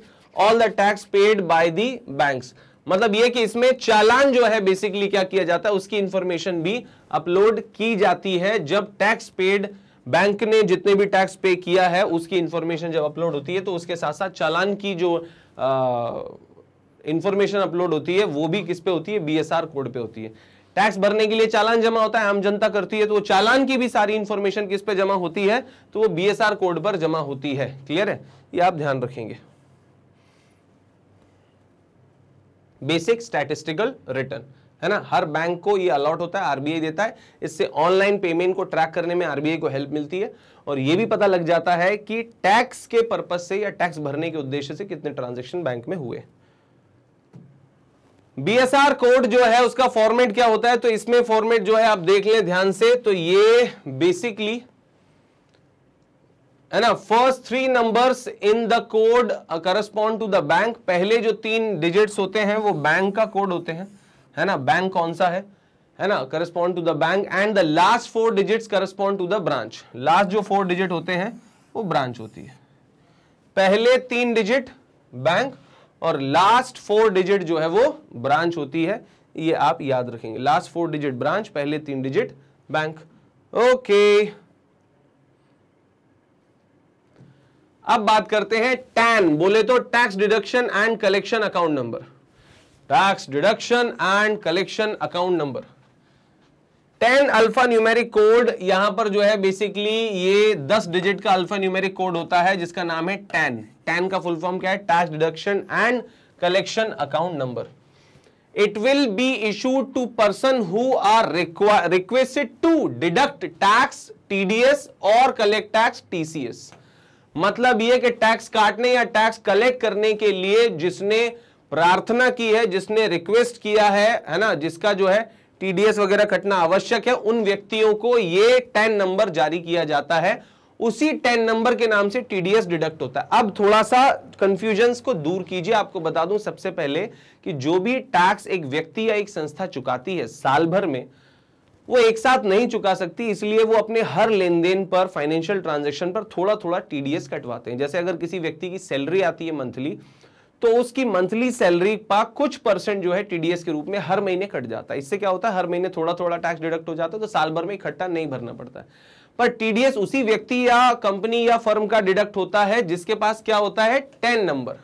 all the tax paid by the banks मतलब ये कि इसमें चालान जो है बेसिकली क्या किया जाता है उसकी इंफॉर्मेशन भी अपलोड की जाती है जब टैक्स पेड बैंक ने जितने भी टैक्स पे किया है उसकी इंफॉर्मेशन जब अपलोड होती है तो उसके साथ साथ चालान की जो इंफॉर्मेशन अपलोड होती है वो भी किस पे होती है बीएसआर कोड पे होती है टैक्स भरने के लिए चालान जमा होता है आम जनता करती है तो वो चालान की भी सारी इंफॉर्मेशन किस पे जमा होती है तो वो बी कोड पर जमा होती है क्लियर है ये आप ध्यान रखेंगे बेसिक स्टैटिस्टिकल रिटर्न है ना हर बैंक को ये अलॉट होता है आरबीआई देता है इससे ऑनलाइन पेमेंट को ट्रैक करने में आरबीआई को हेल्प मिलती है और ये भी पता लग जाता है कि टैक्स के पर्पज से या टैक्स भरने के उद्देश्य से कितने ट्रांजेक्शन बैंक में हुए बीएसआर कोड जो है उसका फॉर्मेट क्या होता है तो इसमें फॉर्मेट जो है आप देख लें ध्यान से तो ये बेसिकली है ना first three numbers in the code correspond to the bank पहले जो तीन डिजिट्स होते हैं वो बैंक का कोड होते हैं है ना बैंक कौन सा है है ना correspond to the bank and the last four digit correspond to the branch last जो फोर डिजिट होते हैं वो ब्रांच होती है पहले तीन डिजिट बैंक और लास्ट फोर डिजिट जो है वो ब्रांच होती है ये आप याद रखेंगे लास्ट फोर डिजिट ब्रांच पहले तीन डिजिट बैंक ओके अब बात करते हैं टैन बोले तो tax deduction and collection account number tax deduction and collection account number ten alpha numeric code यहां पर जो है बेसिकली ये दस डिजिट का अल्फा न्यूमेरिक कोड होता है जिसका नाम है टेन टेन का फुल फॉर्म क्या है tax deduction and collection account number it will be issued to person who are requested to deduct tax TDS और कलेक्ट टैक्स टीसीएस मतलब ये कि टैक्स काटने या टैक्स कलेक्ट करने के लिए जिसने प्रार्थना की है जिसने रिक्वेस्ट किया है है ना जिसका जो है टीडीएस वगैरह कटना आवश्यक है उन व्यक्तियों को ये टेन नंबर जारी किया जाता है उसी टेन नंबर के नाम से टीडीएस डिडक्ट होता है अब थोड़ा सा कंफ्यूजन को दूर कीजिए आपको बता दूं सबसे पहले कि जो भी टैक्स एक व्यक्ति या एक संस्था चुकाती है साल भर में वो एक साथ नहीं चुका सकती इसलिए वो अपने हर लेन देन पर फाइनेंशियल ट्रांजेक्शन पर थोड़ा थोड़ा टीडीएस कटवाते हैं जैसे अगर किसी व्यक्ति की सैलरी आती है मंथली तो उसकी मंथली सैलरी का कुछ परसेंट जो है टीडीएस के रूप में हर महीने कट जाता है इससे क्या होता है हर महीने थोड़ा थोड़ा टैक्स डिडक्ट हो जाता है तो साल भर में इकट्ठा नहीं भरना पड़ता है पर टीडीएस उसी व्यक्ति या कंपनी या फर्म का डिडक्ट होता है जिसके पास क्या होता है टेन नंबर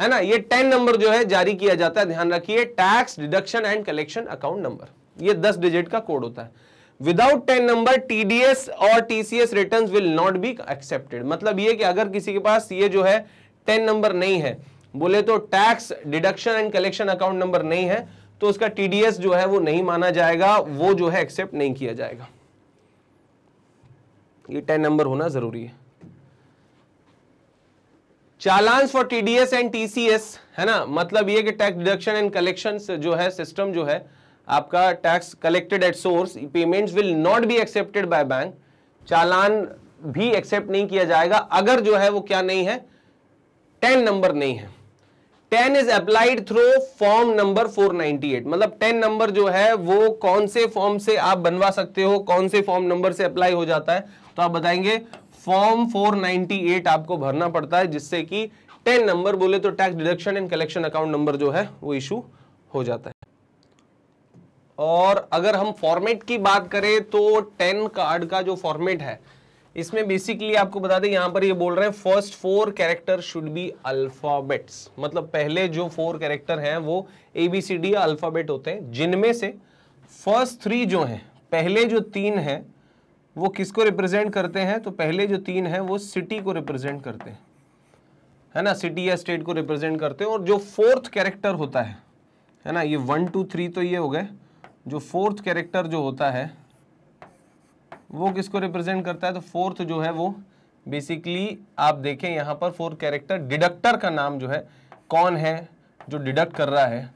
है ना ये टेन नंबर जो है जारी किया जाता है ध्यान रखिए tax deduction and collection account number ये दस डिजिट का कोड होता है विदाउट टेन नंबर टीडीएस और TCS returns will not be accepted मतलब ये कि अगर किसी के पास ये जो है टेन नंबर नहीं है बोले तो tax deduction and collection account number नहीं है तो उसका टीडीएस जो है वो नहीं माना जाएगा वो जो है एक्सेप्ट नहीं किया जाएगा ये टेन नंबर होना जरूरी है challan for TDS and TCS है ना मतलब ये कि टैक्स डिडक्शन एंड कलेक्शन जो है सिस्टम जो है आपका tax collected at source payments will not be accepted by bank challan भी एक्सेप्ट नहीं किया जाएगा अगर जो है वो क्या नहीं है टेन नंबर नहीं है TAN is applied through form number 498 मतलब टेन नंबर जो है वो कौन से फॉर्म से आप बनवा सकते हो कौन से फॉर्म नंबर से अप्लाई हो जाता है तो आप बताएंगे फॉर्म 498 आपको भरना पड़ता है जिससे कि टेन नंबर बोले तो tax deduction and collection account number जो है वो इशू हो जाता है और अगर हम फॉर्मेट की बात करें तो टेन कार्ड का जो फॉर्मेट है इसमें बेसिकली आपको बता दें यहाँ पर ये बोल रहे हैं first four character should be alphabets मतलब पहले जो फोर कैरेक्टर हैं वो A B C D alphabet होते हैं जिनमें से फर्स्ट थ्री जो हैं पहले जो तीन हैं वो किसको रिप्रेजेंट करते हैं तो पहले जो तीन हैं वो सिटी को रिप्रेजेंट करते हैं है ना सिटी या स्टेट को रिप्रेजेंट करते हैं और जो फोर्थ कैरेक्टर होता है है ना ये वन टू थ्री तो ये हो गए जो फोर्थ कैरेक्टर जो होता है वो किसको रिप्रेजेंट करता है तो फोर्थ जो है वो बेसिकली आप देखें यहाँ पर फोर्थ कैरेक्टर डिडक्टर का नाम जो है कौन है जो डिडक्ट कर रहा है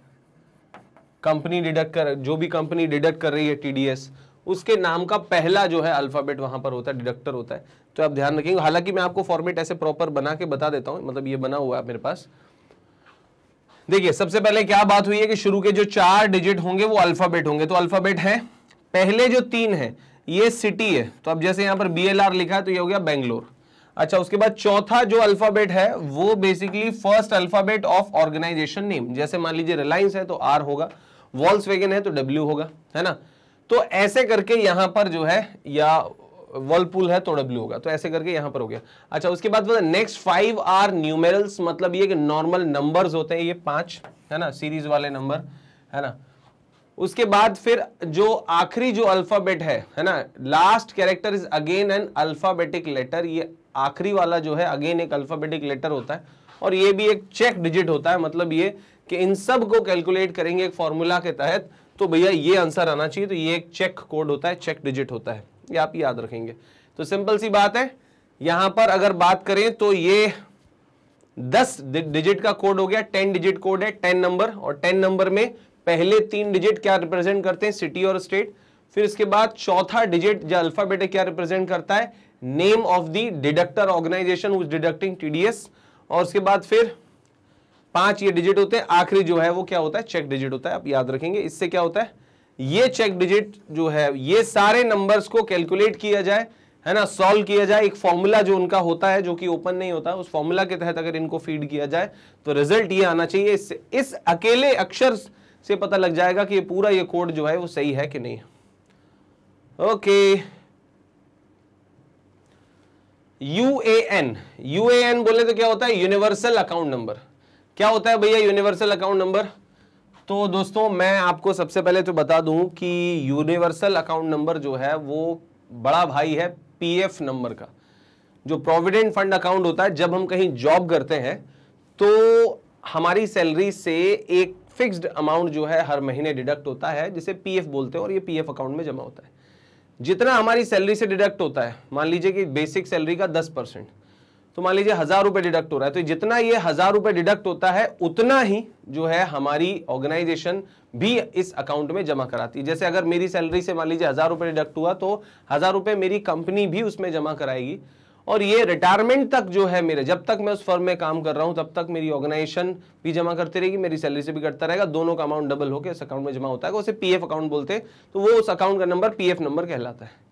कंपनी डिडक्ट कर जो भी कंपनी डिडक्ट कर रही है टीडीएस उसके नाम का पहला जो है अल्फ़ाबेट वहां पर होता है डिडक्टर होता है तो आप ध्यान रखेंगे हालांकि मैं आपको फॉर्मेट ऐसे प्रॉपर बना के बता देता हूँ मतलब ये बना हुआ है मेरे पास देखिए सबसे पहले क्या बात हुई है कि शुरू के जो चार डिजिट होंगे वो अल्फ़ाबेट होंगे तो अल्फ़ाबेट है पहले जो तीन है ये सिटी है तो अब जैसे यहां पर बी लिखा है तो ये हो गया बेंगलोर अच्छा उसके बाद चौथा जो अल्फाबेट है वो basically first alphabet of organization name जैसे मान लीजिए रिलायंस है तो आर होगा वॉल्स है तो डब्ल्यू होगा है ना तो ऐसे करके यहां पर जो है या वर्लपूल है तो डब्ल्यू होगा तो ऐसे करके यहां पर हो गया अच्छा उसके बाद नेक्स्ट फाइव आर न्यूमेरल्स मतलब ये कि नॉर्मल नंबर्स होते हैं ये पांच है ना सीरीज वाले नंबर है ना उसके बाद फिर जो आखिरी जो अल्फ़ाबेट है है ना last character is again an alphabetic letter ये आखिरी वाला जो है अगेन एक अल्फ़ाबेटिक लेटर होता है और ये भी एक चेक डिजिट होता है मतलब ये कि इन सब को कैलकुलेट करेंगे एक फॉर्मूला के तहत तो भैया ये आंसर आना चाहिए तो ये एक चेक कोड होता है चेक डिजिट होता है ये आप याद रखेंगे तो सिंपल सी बात है यहां पर अगर बात करें तो ये दस डिजिट का कोड हो गया टेन डिजिट कोड है टेन नंबर और टेन नंबर में पहले तीन डिजिट क्या रिप्रेजेंट करते हैं सिटी और स्टेट फिर इसके बाद चौथा डिजिट या अल्फाबेट क्या रिप्रेजेंट करता है name of the deductor organization deducting TDS और उसके बाद फिर पांच ये डिजिट होते हैं आखिरी जो है वो क्या होता है चेक डिजिट होता है आप याद रखेंगे इससे क्या होता है ये चेक डिजिट जो है ये सारे नंबर्स को कैलकुलेट किया जाए है ना सॉल्व किया जाए एक फॉर्मूला जो उनका होता है जो कि ओपन नहीं होता उस फॉर्मूला के तहत अगर इनको फीड किया जाए तो रिजल्ट ये आना चाहिए इस, इस अकेले अक्षर से पता लग जाएगा कि ये पूरा ये कोड जो है वो सही है कि नहीं okay U A N U A N बोले तो क्या होता है यूनिवर्सल अकाउंट नंबर क्या होता है भैया यूनिवर्सल अकाउंट नंबर तो दोस्तों मैं आपको सबसे पहले तो बता दूं कि यूनिवर्सल अकाउंट नंबर जो है वो बड़ा भाई है पीएफ नंबर का जो प्रोविडेंट फंड अकाउंट होता है जब हम कहीं जॉब करते हैं तो हमारी सैलरी से एक फिक्स्ड अमाउंट जो है हर महीने डिडक्ट होता है जिसे पीएफ बोलते हैं और ये पीएफ अकाउंट में जमा होता है जितना हमारी सैलरी से डिडक्ट होता है मान लीजिए कि बेसिक सैलरी का दस परसेंट तो मान लीजिए हज़ार रुपए डिडक्ट हो रहा है तो जितना ये हज़ार रुपए डिडक्ट होता है उतना ही जो है हमारी ऑर्गेनाइजेशन भी इस अकाउंट में जमा कराती है जैसे अगर मेरी सैलरी से मान लीजिए हज़ार रुपए डिडक्ट हुआ तो हज़ार रुपए मेरी कंपनी भी उसमें जमा कराएगी और ये रिटायरमेंट तक जो है मेरे जब तक मैं उस फर्म में काम कर रहा हूं तब तक मेरी ऑर्गेनाइजेशन भी जमा करती रहेगी मेरी सैलरी से भी करता रहेगा दोनों का अमाउंट डबल होकर उस अकाउंट में जमा होता है उसे पी अकाउंट बोलते हैं तो वो उस अकाउंट का नंबर पी नंबर कहलाता है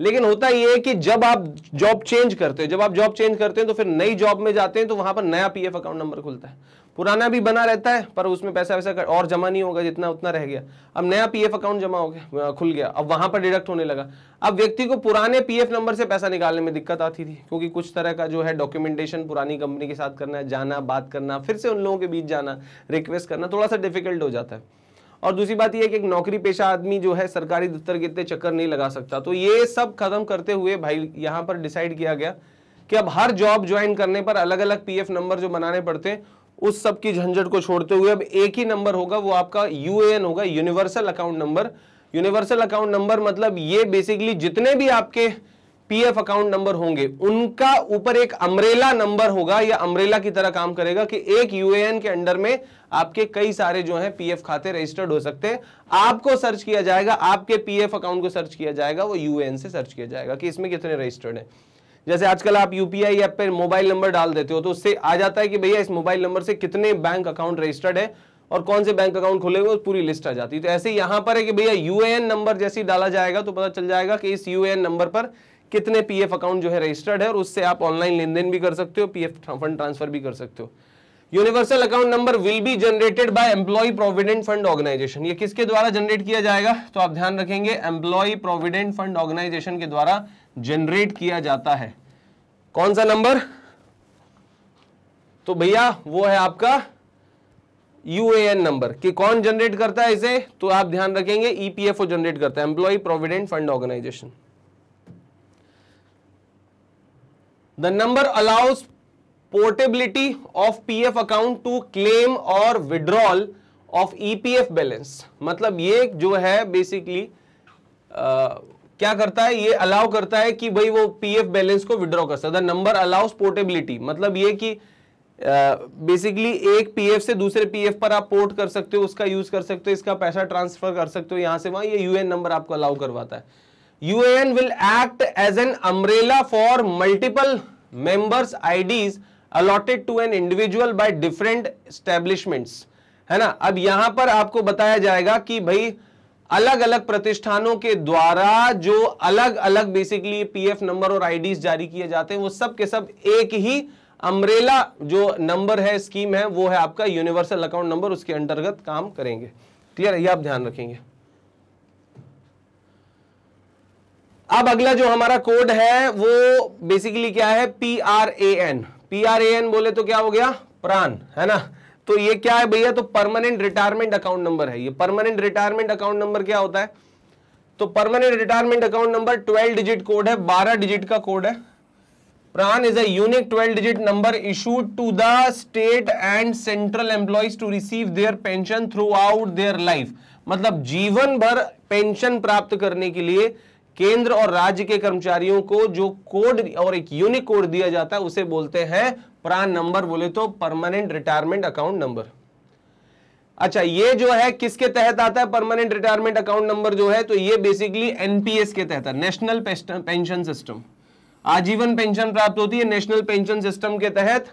लेकिन होता यह है कि जब आप जॉब चेंज करते हो जब आप जॉब चेंज करते हैं तो फिर नई जॉब में जाते हैं तो वहां पर नया पीएफ अकाउंट नंबर खुलता है पुराना भी बना रहता है पर उसमें पैसा वैसा कर, और जमा नहीं होगा जितना उतना रह गया अब नया पीएफ अकाउंट जमा हो गया खुल गया अब वहां पर डिडक्ट होने लगा अब व्यक्ति को पुराने पीएफ नंबर से पैसा निकालने में दिक्कत आती थी क्योंकि कुछ तरह का जो है डॉक्यूमेंटेशन पुरानी कंपनी के साथ करना जाना बात करना फिर से उन लोगों के बीच जाना रिक्वेस्ट करना थोड़ा सा डिफिकल्ट हो जाता है और दूसरी बात यह कि एक नौकरी पेशा आदमी जो है सरकारी दफ्तर के इतने चक्कर नहीं लगा सकता तो ये सब खत्म करते हुए भाई यहां पर डिसाइड किया गया कि अब हर जॉब ज्वाइन करने पर अलग अलग पीएफ नंबर जो बनाने पड़ते हैं उस सब की झंझट को छोड़ते हुए अब एक ही नंबर होगा वो आपका यूएएन होगा universal account number universal account number मतलब ये बेसिकली जितने भी आपके पीएफ अकाउंट नंबर होंगे उनका ऊपर एक अमरेला नंबर होगा या अमरेला की तरह काम करेगा कि एक यूएएन के अंडर में आपके कई सारे जो हैं पीएफ खाते रजिस्टर्ड हो सकते हैं आपको सर्च किया जाएगा आपके पीएफ अकाउंट को सर्च किया जाएगा वो यूएएन से सर्च किया जाएगा कि इसमें कितने रजिस्टर्ड है जैसे आजकल आप यूपीआई ऐप पर मोबाइल नंबर डाल देते हो तो उससे आ जाता है कि भैया इस मोबाइल नंबर से कितने बैंक अकाउंट रजिस्टर्ड है और कौन से बैंक अकाउंट खुले हुए पूरी लिस्ट आ जाती है तो ऐसे यहाँ पर है कि भैया यूएएन नंबर जैसे ही डाला जाएगा तो पता चल जाएगा कि इस यूएएन नंबर पर कितने पीएफ अकाउंट जो है रजिस्टर्ड है और उससे आप ऑनलाइन लेन देन भी कर सकते हो पीएफ फंड ट्रांसफर भी कर सकते हो universal account number will be generated by employee provident fund organization ये किसके द्वारा जनरेट किया जाएगा तो आप ध्यान रखेंगे एम्प्लॉई प्रोविडेंट फंड ऑर्गेनाइजेशन के द्वारा जनरेट किया जाता है कौन सा नंबर तो भैया वो है आपका यूएएन नंबर कि कौन जनरेट करता है इसे तो आप ध्यान रखेंगे ईपीएफओ e जनरेट करता है employee provident fund organization the number allows portability of PF account to claim और विड्रॉल ऑफ ईपीएफ बैलेंस मतलब ये जो है बेसिकली क्या करता है ये अलाउ करता है कि भाई वो पीएफ बैलेंस को विड्रॉ कर सकता है नंबर अलाउस पोर्टेबिलिटी मतलब ये कि बेसिकली uh, एक पीएफ से दूसरे पीएफ पर आप पोर्ट कर सकते हो उसका यूज कर सकते हो इसका पैसा ट्रांसफर कर सकते हो यहां से वहां ये यूएन नंबर आपको अलाउ करवाता है UAN will act as an umbrella for multiple members IDs allotted to an individual by different establishments है ना अब यहां पर आपको बताया जाएगा कि भाई अलग अलग प्रतिष्ठानों के द्वारा जो अलग अलग बेसिकली पीएफ नंबर और आईडीज जारी किए जाते हैं वो सब के सब एक ही अमरेला जो नंबर है स्कीम है वो है आपका यूनिवर्सल अकाउंट नंबर उसके अंतर्गत काम करेंगे क्लियर है ये आप ध्यान रखेंगे अब अगला जो हमारा कोड है वो बेसिकली क्या है P R A N P R A N बोले तो क्या हो गया प्राण है ना तो ये क्या है भैया तो परमानेंट रिटायरमेंट अकाउंट नंबर है ये परमानेंट रिटायरमेंट अकाउंट नंबर क्या होता है तो permanent retirement account number twelve digit code है बारह डिजिट का कोड है PRAN is a twelve digit number issued to the state and central employees to receive their pension throughout their life मतलब जीवन भर पेंशन प्राप्त करने के लिए केंद्र और राज्य के कर्मचारियों को जो कोड और एक यूनिक कोड दिया जाता है उसे बोलते हैं प्रान नंबर बोले तो परमानेंट रिटायरमेंट अकाउंट नंबर अच्छा ये जो है किसके तहत आता है परमानेंट रिटायरमेंट अकाउंट नंबर जो है तो ये बेसिकली एनपीएस के तहत है नेशनल पेंशन सिस्टम आजीवन पेंशन प्राप्त होती है नेशनल पेंशन सिस्टम के तहत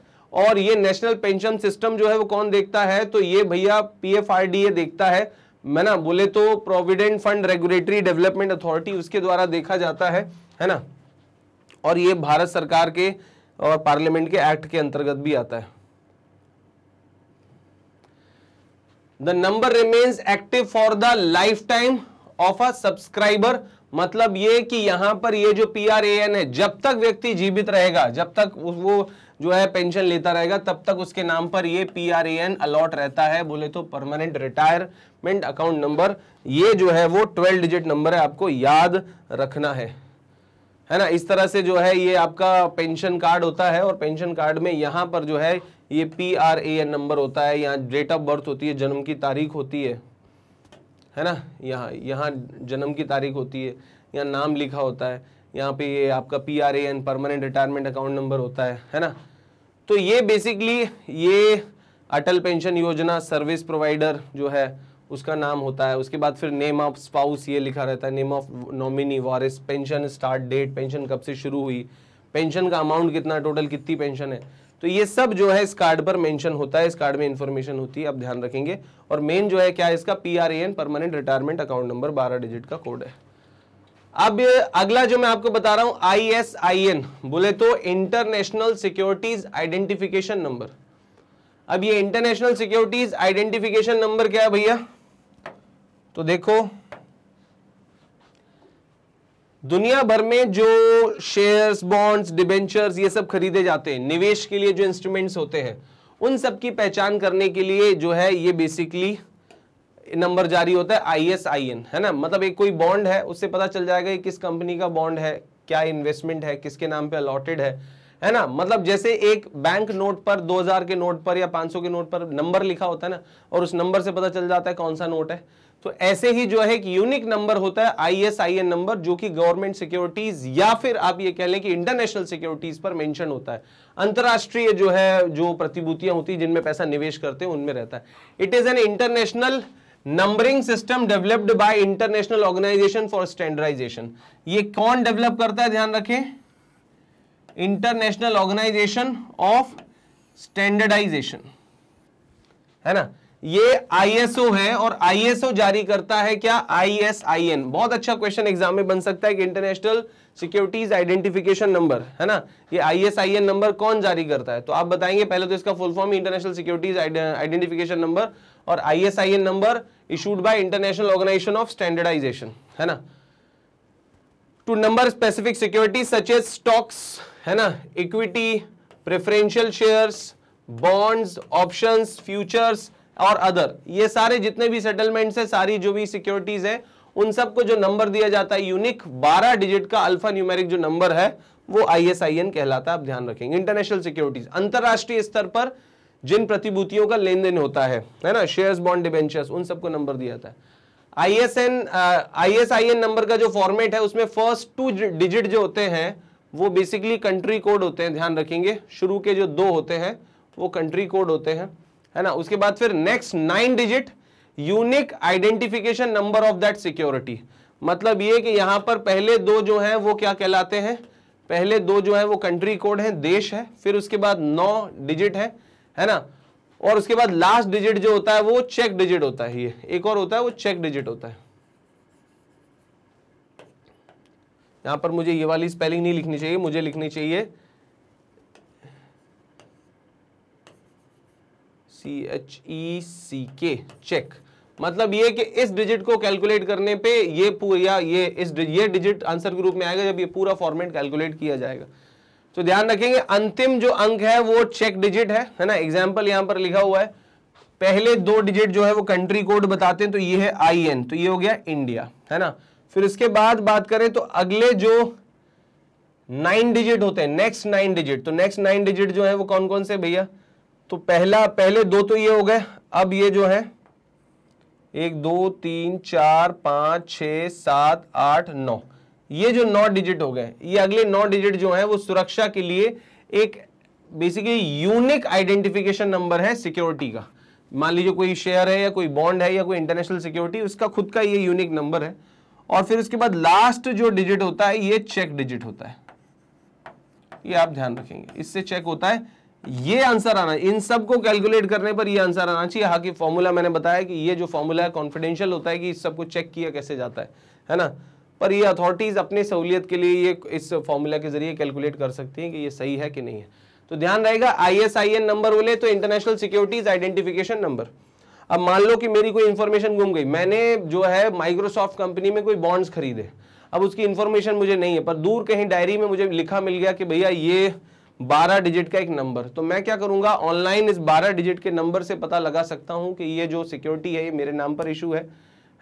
और ये नेशनल पेंशन सिस्टम जो है वो कौन देखता है तो ये भैया पीएफआरडीए देखता है मैं ना बोले तो provident fund regulatory development authority उसके द्वारा देखा जाता है है ना और ये भारत सरकार के और पार्लियामेंट के एक्ट के अंतर्गत भी आता है the number remains active for the lifetime of a subscriber मतलब ये कि यहां पर ये जो पी आर ए एन है जब तक व्यक्ति जीवित रहेगा जब तक वो जो है पेंशन लेता रहेगा तब तक उसके नाम पर ये P R A N allot रहता है बोले तो परमानेंट रिटायरमेंट अकाउंट नंबर ये जो है वो ट्वेल्व डिजिट नंबर है आपको याद रखना है है ना इस तरह से जो है ये आपका पेंशन कार्ड होता है और पेंशन कार्ड में यहाँ पर जो है ये P R A N number होता है यहाँ डेट ऑफ बर्थ होती है जन्म की तारीख होती है है ना यहाँ यहाँ जन्म की तारीख होती है यहाँ नाम लिखा होता है यहाँ पे ये आपका P R A N permanent retirement account number होता है है ना तो ये बेसिकली ये Atal pension Yojana service provider जो है उसका नाम होता है उसके बाद फिर नेम ऑफ स्पाउस ये लिखा रहता है नेम ऑफ नॉमिनी वारिस पेंशन स्टार्ट डेट पेंशन कब से शुरू हुई पेंशन का अमाउंट कितना टोटल कितनी पेंशन है तो ये सब जो है इस कार्ड पर मेंशन होता है इस कार्ड में इंफॉर्मेशन होती है आप ध्यान रखेंगे और मेन जो है क्या है इसका P R A N permanent retirement account number बारह डिजिट का कोड है अब अगला जो मैं आपको बता रहा हूं एन बोले तो इंटरनेशनल सिक्योरिटीज आइडेंटिफिकेशन नंबर अब ये इंटरनेशनल सिक्योरिटीज आइडेंटिफिकेशन नंबर क्या है भैया तो देखो दुनिया भर में जो शेयर्स बॉन्ड्स डिबेंचर्स ये सब खरीदे जाते हैं निवेश के लिए जो इंस्ट्रूमेंट्स होते हैं उन सब की पहचान करने के लिए जो है ये बेसिकली नंबर जारी होता है आई एस आई एन है ना मतलब एक कोई बॉन्ड है उससे पता चल जाएगा कि किस कंपनी का बॉन्ड है क्या इन्वेस्टमेंट है किसके नाम पे अलॉटेड है है ना मतलब जैसे एक बैंक नोट पर 2000 के नोट पर या 500 के नोट पर नंबर लिखा होता है ना और उस नंबर से पता चल जाता है कौन सा नोट है तो ऐसे ही जो है एक यूनिक नंबर होता है I I S N number जो कि गवर्नमेंट सिक्योरिटीज या फिर आप ये कह लें कि इंटरनेशनल सिक्योरिटीज पर मेंशन होता है अंतरराष्ट्रीय जो है जो प्रतिभूतियां होती है जिनमें पैसा निवेश करते हैं उनमें रहता है it is an international numbering system developed by international organisation for standardisation ये कौन डेवलप करता है ध्यान रखें इंटरनेशनल ऑर्गेनाइजेशन ऑफ स्टैंडर्डाइजेशन है ना ये आईएसओ है और आईएसओ जारी करता है क्या आईएसआईएन बहुत अच्छा क्वेश्चन एग्जाम में बन सकता है कि इंटरनेशनल सिक्योरिटीज आइडेंटिफिकेशन नंबर है ना ये आईएसआईएन नंबर कौन जारी करता है तो आप बताएंगे पहले तो इसका full form international securities identification number और ISIN number issued by international organisation of standardisation है ना to number specific security such as stocks है ना equity preferential shares bonds options futures और अदर ये सारे जितने भी सेटलमेंट्स है सारी जो भी सिक्योरिटीज है उन सबको जो नंबर दिया जाता है यूनिक 12 डिजिट का अल्फा न्यूमेरिक जो नंबर है वो आईएसआईएन कहलाता है आप ध्यान रखेंगे इंटरनेशनल सिक्योरिटीज अंतरराष्ट्रीय स्तर पर जिन प्रतिभूतियों का लेन देन होता है है ना शेयर्स बॉन्ड डिबेंचर्स उन सबको नंबर दिया था आईएसएन आईएसआईएन नंबर का जो फॉर्मेट है उसमें फर्स्ट टू डिजिट जो होते हैं वो बेसिकली कंट्री कोड होते हैं ध्यान रखेंगे शुरू के जो दो होते हैं वो कंट्री कोड होते हैं है ना उसके बाद फिर next nine digit unique identification number of that security मतलब ये कि यहां पर पहले दो जो हैं वो क्या कहलाते हैं पहले दो जो है वो कंट्री कोड है देश है फिर उसके बाद नौ डिजिट है है ना और उसके बाद लास्ट डिजिट जो होता है वो चेक डिजिट होता है ये एक और होता है वो चेक डिजिट होता है यहां पर मुझे ये वाली स्पेलिंग नहीं लिखनी चाहिए मुझे लिखनी चाहिए सी एच ई सी के चेक मतलब ये कि इस डिजिट को कैलकुलेट करने पे ये पूरा ये इस ये डिजिट आंसर के रूप में आएगा जब ये पूरा फॉर्मेट कैलकुलेट किया जाएगा तो ध्यान रखेंगे अंतिम जो अंक है वो चेक डिजिट है है ना एग्जाम्पल यहां पर लिखा हुआ है पहले दो डिजिट जो है वो कंट्री कोड बताते हैं तो ये है आई एन तो ये हो गया इंडिया है ना फिर इसके बाद बात करें तो अगले जो नाइन डिजिट होते हैं नेक्स्ट नाइन डिजिट तो नेक्स्ट नाइन डिजिट जो है वो कौन कौन से भैया तो पहला पहले दो तो ये हो गए अब ये जो है एक दो तीन चार पांच छ सात आठ नौ ये जो नौ डिजिट हो गए ये अगले नौ डिजिट जो है वो सुरक्षा के लिए एक बेसिकली यूनिक आइडेंटिफिकेशन नंबर है सिक्योरिटी का मान लीजिए कोई शेयर है या कोई बॉन्ड है या कोई इंटरनेशनल सिक्योरिटी उसका खुद का ये यूनिक नंबर है और फिर उसके बाद लास्ट जो डिजिट होता है ये चेक डिजिट होता है ये आप ध्यान रखेंगे इससे चेक होता है ये आंसर आना इन सब को कैलकुलेट करने पर ये आंसर आना चाहिए हाँ कि फॉर्मूला मैंने बताया कि ये जो फॉर्मूला है कॉन्फिडेंशियल होता है कि इस सबको चेक किया कैसे जाता है है ना पर ये अथॉरिटीज़ अपने सहूलियत के लिए ये इस फॉर्मूला के जरिए कैलकुलेट कर सकती हैं कि ये सही है कि नहीं है तो ध्यान रहेगा आईएसआईएन नंबर बोले तो इंटरनेशनल सिक्योरिटीज आइडेंटिफिकेशन नंबर अब मान लो कि मेरी कोई इन्फॉर्मेशन गुम गई मैंने जो है माइक्रोसॉफ्ट कंपनी में कोई बॉन्ड्स खरीदे अब उसकी इन्फॉर्मेशन मुझे नहीं है पर दूर कहीं डायरी में मुझे लिखा मिल गया कि भैया ये बारह डिजिट का एक नंबर तो मैं क्या करूंगा ऑनलाइन इस बारह डिजिट के नंबर से पता लगा सकता हूं कि ये जो सिक्योरिटी है ये मेरे नाम पर इशू है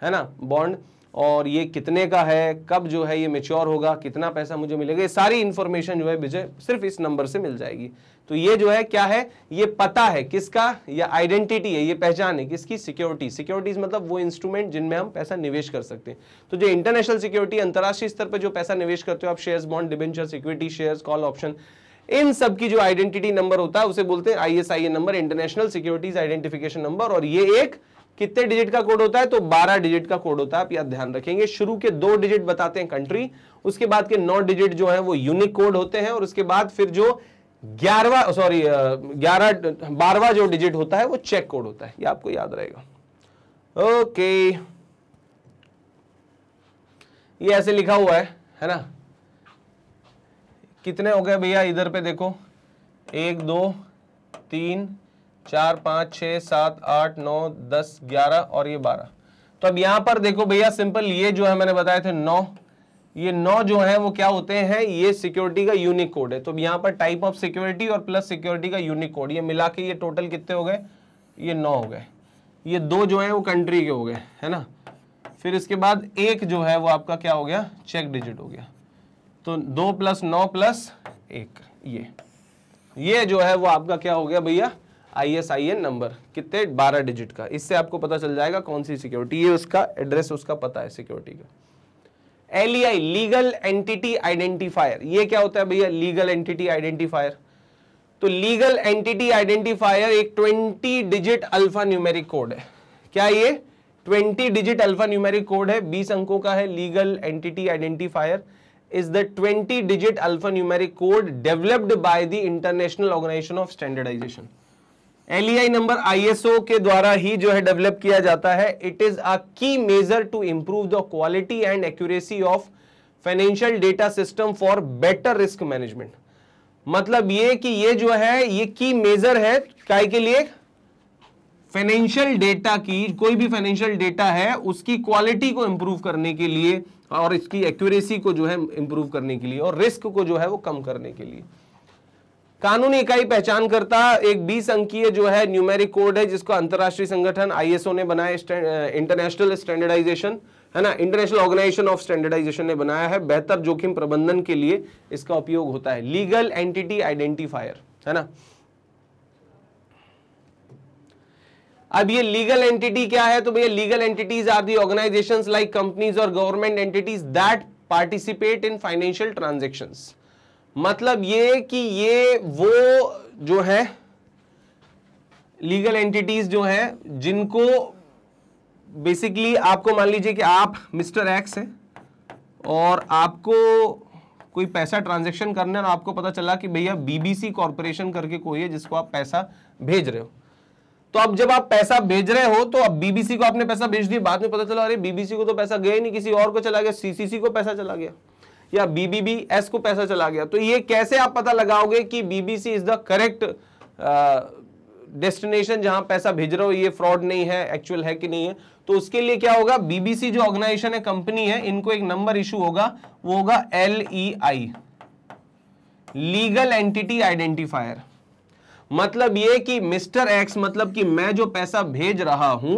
है ना बॉन्ड और ये कितने का है कब जो है ये मेच्योर होगा कितना पैसा मुझे मिलेगा ये सारी इंफॉर्मेशन जो है मुझे सिर्फ इस नंबर से मिल जाएगी तो ये जो है क्या है ये पता है किसका या आइडेंटिटी है ये पहचान है किसकी सिक्योरिटी सिक्योरिटीज मतलब वो इंस्ट्रूमेंट जिनमें हम पैसा निवेश कर सकते हैं तो जो इंटरनेशनल सिक्योरिटी अंतर्राष्ट्रीय स्तर पर जो पैसा निवेश करते हो आप share bond debenture security share call option इन सब की जो आइडेंटिटी नंबर होता है उसे बोलते हैं ISIN number international securities identification number और ये एक कितने डिजिट का कोड होता है तो 12 डिजिट का कोड होता है आप याद ध्यान रखेंगे शुरू के दो डिजिट बताते हैं कंट्री उसके बाद के नौ डिजिट जो है वो यूनिक कोड होते हैं और उसके बाद फिर जो ग्यारहवा सॉरी ग्यारह बारहवा जो डिजिट होता है वो चेक कोड होता है ये आपको याद रहेगा ओके ये ऐसे लिखा हुआ है है ना कितने हो गए भैया इधर पे देखो एक दो तीन चार पाँच छह सात आठ नौ दस ग्यारह और ये बारह तो अब यहाँ पर देखो भैया सिंपल ये जो है मैंने बताए थे नौ ये नौ जो है वो क्या होते हैं ये सिक्योरिटी का यूनिक कोड है तो अब यहाँ पर टाइप ऑफ सिक्योरिटी और प्लस सिक्योरिटी का यूनिक कोड ये मिला के ये टोटल कितने हो गए ये नौ हो गए ये दो जो है वो कंट्री के हो गए है ना फिर इसके बाद एक जो है वो आपका क्या हो गया चेक डिजिट हो गया तो दो प्लस नौ प्लस एक ये ये जो है वो आपका क्या हो गया भैया आईएसआईएन नंबर कितने बारह डिजिट का इससे आपको पता चल जाएगा कौन सी सिक्योरिटी ये उसका एड्रेस उसका पता है सिक्योरिटी का एल लीगल एंटिटी आइडेंटिफायर ये क्या होता है भैया लीगल एंटिटी आइडेंटिफायर तो लीगल एंटिटी आइडेंटिफायर एक twenty digit alpha numeric code है क्या ये twenty digit alpha numeric code है बीस अंकों का है legal entity identifier is the twenty digit alpha numeric code developed by the international organisation of standardisation LEI number ISO के द्वारा ही जो है डेवलप किया जाता है it is a key measure to improve the quality and accuracy of financial data system for better risk management मतलब ये कि ये जो है ये की मेजर है काय के लिए फाइनेंशियल डेटा की कोई भी फाइनेंशियल डेटा है उसकी क्वालिटी को इंप्रूव करने के लिए और इसकी एक्यूरेसी को जो है इंप्रूव करने के लिए और रिस्क को जो है वो कम करने के लिए कानूनी इकाई पहचान करता एक बीस अंकीय जो है न्यूमेरिक कोड है जिसको अंतरराष्ट्रीय संगठन आईएसओ ने बनाया इंटरनेशनल स्टैंडर्डाइजेशन है ना इंटरनेशनल ऑर्गेनाइजेशन ऑफ स्टैंडर्डाइजेशन ने बनाया है बेहतर जोखिम प्रबंधन के लिए इसका उपयोग होता है लीगल एंटिटी आइडेंटिफायर है ना अब ये लीगल एंटिटी क्या है तो भैया legal entities are the organisations like companies और government entities that participate in financial transaction मतलब ये कि ये वो जो है लीगल एंटिटीज जो हैं जिनको बेसिकली आपको मान लीजिए कि आप मिस्टर एक्स हैं और आपको कोई पैसा ट्रांजैक्शन करना है और आपको पता चला कि भैया बीबीसी कॉरपोरेशन करके कोई है जिसको आप पैसा भेज रहे हो तो अब जब आप पैसा भेज रहे हो तो अब बीबीसी को आपने पैसा भेज दिया बाद में पता चला अरे बीबीसी को तो पैसा गया नहीं किसी और को चला गया सीसीसी को पैसा चला गया या बीबीबीएस को पैसा चला गया तो ये कैसे आप पता लगाओगे कि BBC is the correct destination जहां पैसा भेज रहे हो ये फ्रॉड नहीं है एक्चुअल है कि नहीं है तो उसके लिए क्या होगा बीबीसी जो ऑर्गेनाइजेशन है कंपनी है इनको एक नंबर इशू होगा वो होगा L E I legal entity identifier मतलब ये कि मिस्टर एक्स मतलब कि मैं जो पैसा भेज रहा हूं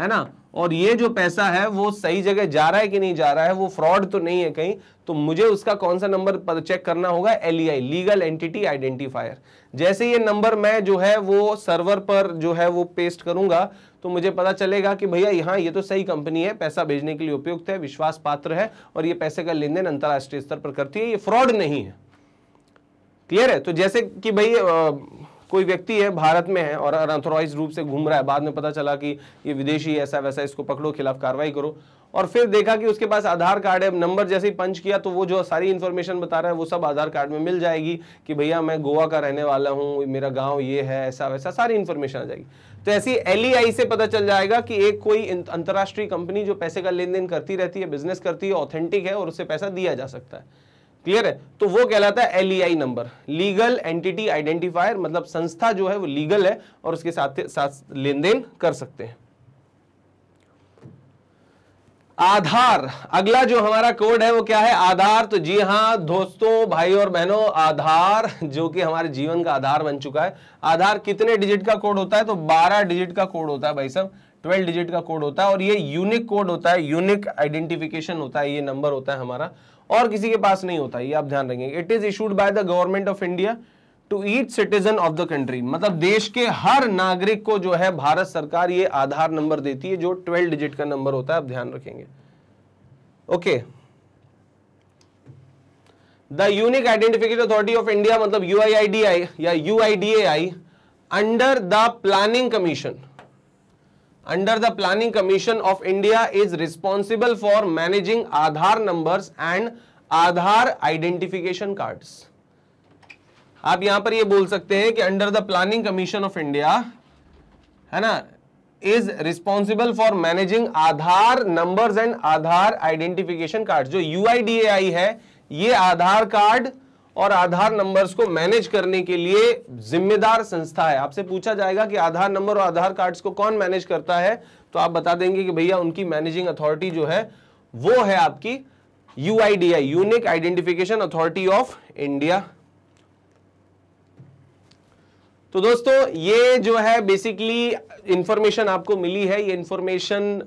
है ना और ये जो पैसा है वो सही जगह जा रहा है कि नहीं जा रहा है वो फ्रॉड तो नहीं है कहीं तो मुझे उसका कौन सा नंबर चेक करना होगा एल लीगल एंटिटी आइडेंटिफायर जैसे ये नंबर मैं जो है वो सर्वर पर जो है वो पेस्ट करूंगा तो मुझे पता चलेगा कि भैया यहाँ ये तो सही कंपनी है पैसा भेजने के लिए उपयुक्त है विश्वास पात्र है और ये पैसे का लेन देन अंतर्राष्ट्रीय स्तर पर करती है ये फ्रॉड नहीं है क्लियर है तो जैसे कि भाई कोई व्यक्ति है भारत में है और अनऑथोराइज रूप से घूम रहा है बाद में पता चला कि ये विदेशी ऐसा वैसा इसको पकड़ो खिलाफ कार्रवाई करो और फिर देखा कि उसके पास आधार कार्ड है नंबर जैसे ही पंच किया तो वो जो सारी इन्फॉर्मेशन बता रहा है वो सब आधार कार्ड में मिल जाएगी कि भैया मैं गोवा का रहने वाला हूँ मेरा गाँव ये है ऐसा वैसा सारी इन्फॉर्मेशन आ जाएगी तो ऐसी एल e से पता चल जाएगा कि एक कोई अंतर्राष्ट्रीय कंपनी जो पैसे का लेन देन करती रहती है बिजनेस करती है ऑथेंटिक है और उससे पैसा दिया जा सकता है क्लियर है तो वो कहलाता है LEI number legal entity identifier मतलब संस्था जो है वो लीगल है और उसके साथ साथ लेन देन कर सकते हैं आधार अगला जो हमारा कोड है वो क्या है आधार तो जी हाँ दोस्तों भाई और बहनों आधार जो कि हमारे जीवन का आधार बन चुका है आधार कितने डिजिट का कोड होता है तो 12 डिजिट का कोड होता है भाई साहब 12 डिजिट का कोड होता है और ये यूनिक कोड होता है यूनिक आइडेंटिफिकेशन होता है ये नंबर होता है हमारा और किसी के पास नहीं होता ये आप ध्यान रखेंगे it is issued by the government of India to each citizen of the country मतलब देश के हर नागरिक को जो है भारत सरकार ये आधार नंबर देती है जो ट्वेल्व डिजिट का नंबर होता है आप ध्यान रखेंगे okay the unique identification authority of India मतलब यू या U under the planning commission under the planning commission of india is responsible for managing aadhar numbers and aadhar identification cards आप यहां पर ये बोल सकते हैं कि under the planning commission of India है ना is responsible for managing Aadhaar numbers and Aadhaar identification card जो यूआईडीएआई है ये आधार कार्ड और आधार नंबर्स को मैनेज करने के लिए जिम्मेदार संस्था है आपसे पूछा जाएगा कि आधार नंबर और आधार कार्ड्स को कौन मैनेज करता है तो आप बता देंगे कि भैया उनकी मैनेजिंग अथॉरिटी जो है वो है आपकी U unique identification authority of India तो दोस्तों ये जो है बेसिकली इंफॉर्मेशन आपको मिली है ये इंफॉर्मेशन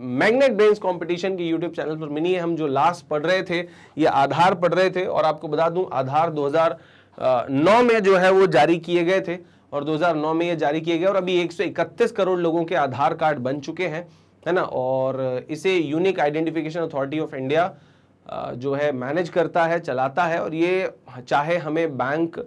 मैग्नेट ब्रेन्स कंपटीशन के यूट्यूब चैनल पर मिनी हम जो लास्ट पढ़ रहे थे ये आधार पढ़ रहे थे और आपको बता दूं आधार 2009 में जो है वो जारी किए गए थे और 2009 में ये जारी किए गए और अभी 131 करोड़ लोगों के आधार कार्ड बन चुके हैं है ना और इसे unique identification authority of India जो है मैनेज करता है चलाता है और ये चाहे हमें बैंक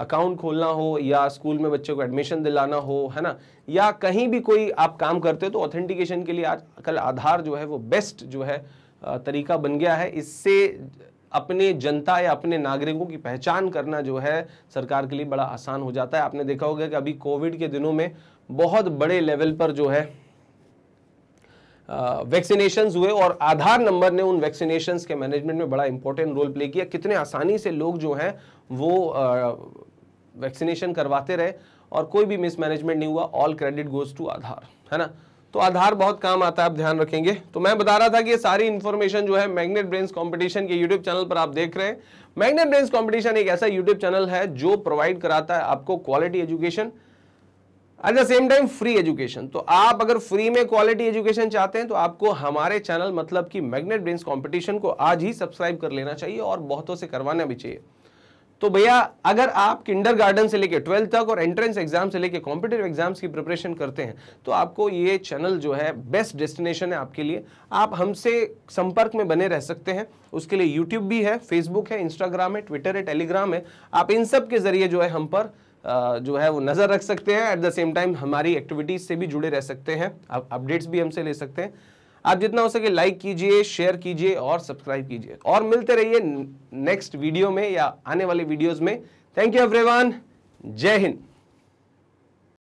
अकाउंट खोलना हो या स्कूल में बच्चों को एडमिशन दिलाना हो है ना या कहीं भी कोई आप काम करते हो तो ऑथेंटिकेशन के लिए आज कल आधार जो है वो बेस्ट जो है तरीका बन गया है इससे अपने जनता या अपने नागरिकों की पहचान करना जो है सरकार के लिए बड़ा आसान हो जाता है आपने देखा होगा कि अभी कोविड के दिनों में बहुत बड़े लेवल पर जो है वैक्सीनेशन हुए और आधार नंबर ने उन वैक्सीनेशन के मैनेजमेंट में बड़ा इंपॉर्टेंट रोल प्ले किया कितने आसानी से लोग जो हैं वो वैक्सीनेशन करवाते रहे और कोई भी मिसमैनेजमेंट नहीं हुआ all credit goes to Aadhaar है ना तो आधार बहुत काम आता है आप ध्यान रखेंगे तो मैं बता रहा था कि ये सारी इन्फॉर्मेशन जो है मैग्नेट ब्रेन्स कंपटीशन के यूट्यूब चैनल पर आप देख रहे हैं मैग्नेट ब्रेन्स कंपटीशन एक ऐसा यूट्यूब चैनल है जो प्रोवाइड कराता है आपको quality education at the same time free education तो आप अगर फ्री में क्वालिटी एजुकेशन चाहते हैं तो आपको हमारे चैनल मतलब कि मैग्नेट ब्रेन्स कॉम्पिटिशन को आज ही सब्सक्राइब कर लेना चाहिए और बहुतों से करवाना भी चाहिए तो भैया अगर आप किंडर गार्डन से लेकर ट्वेल्थ तक और एंट्रेंस एग्जाम से लेके कॉम्पिटेटिव एग्जाम्स की प्रिपरेशन करते हैं तो आपको ये चैनल जो है बेस्ट डेस्टिनेशन है आपके लिए आप हमसे संपर्क में बने रह सकते हैं उसके लिए यूट्यूब भी है फेसबुक है इंस्टाग्राम है ट्विटर है टेलीग्राम है आप इन सब के जरिए जो है हम पर जो है वो नज़र रख सकते हैं एट द सेम टाइम हमारी एक्टिविटीज़ से भी जुड़े रह सकते हैं आप अपडेट्स भी हमसे ले सकते हैं आप जितना हो सके लाइक कीजिए शेयर कीजिए और सब्सक्राइब कीजिए और मिलते रहिए नेक्स्ट वीडियो में या आने वाले वीडियोस में थैंक यू एवरीवन जय हिंद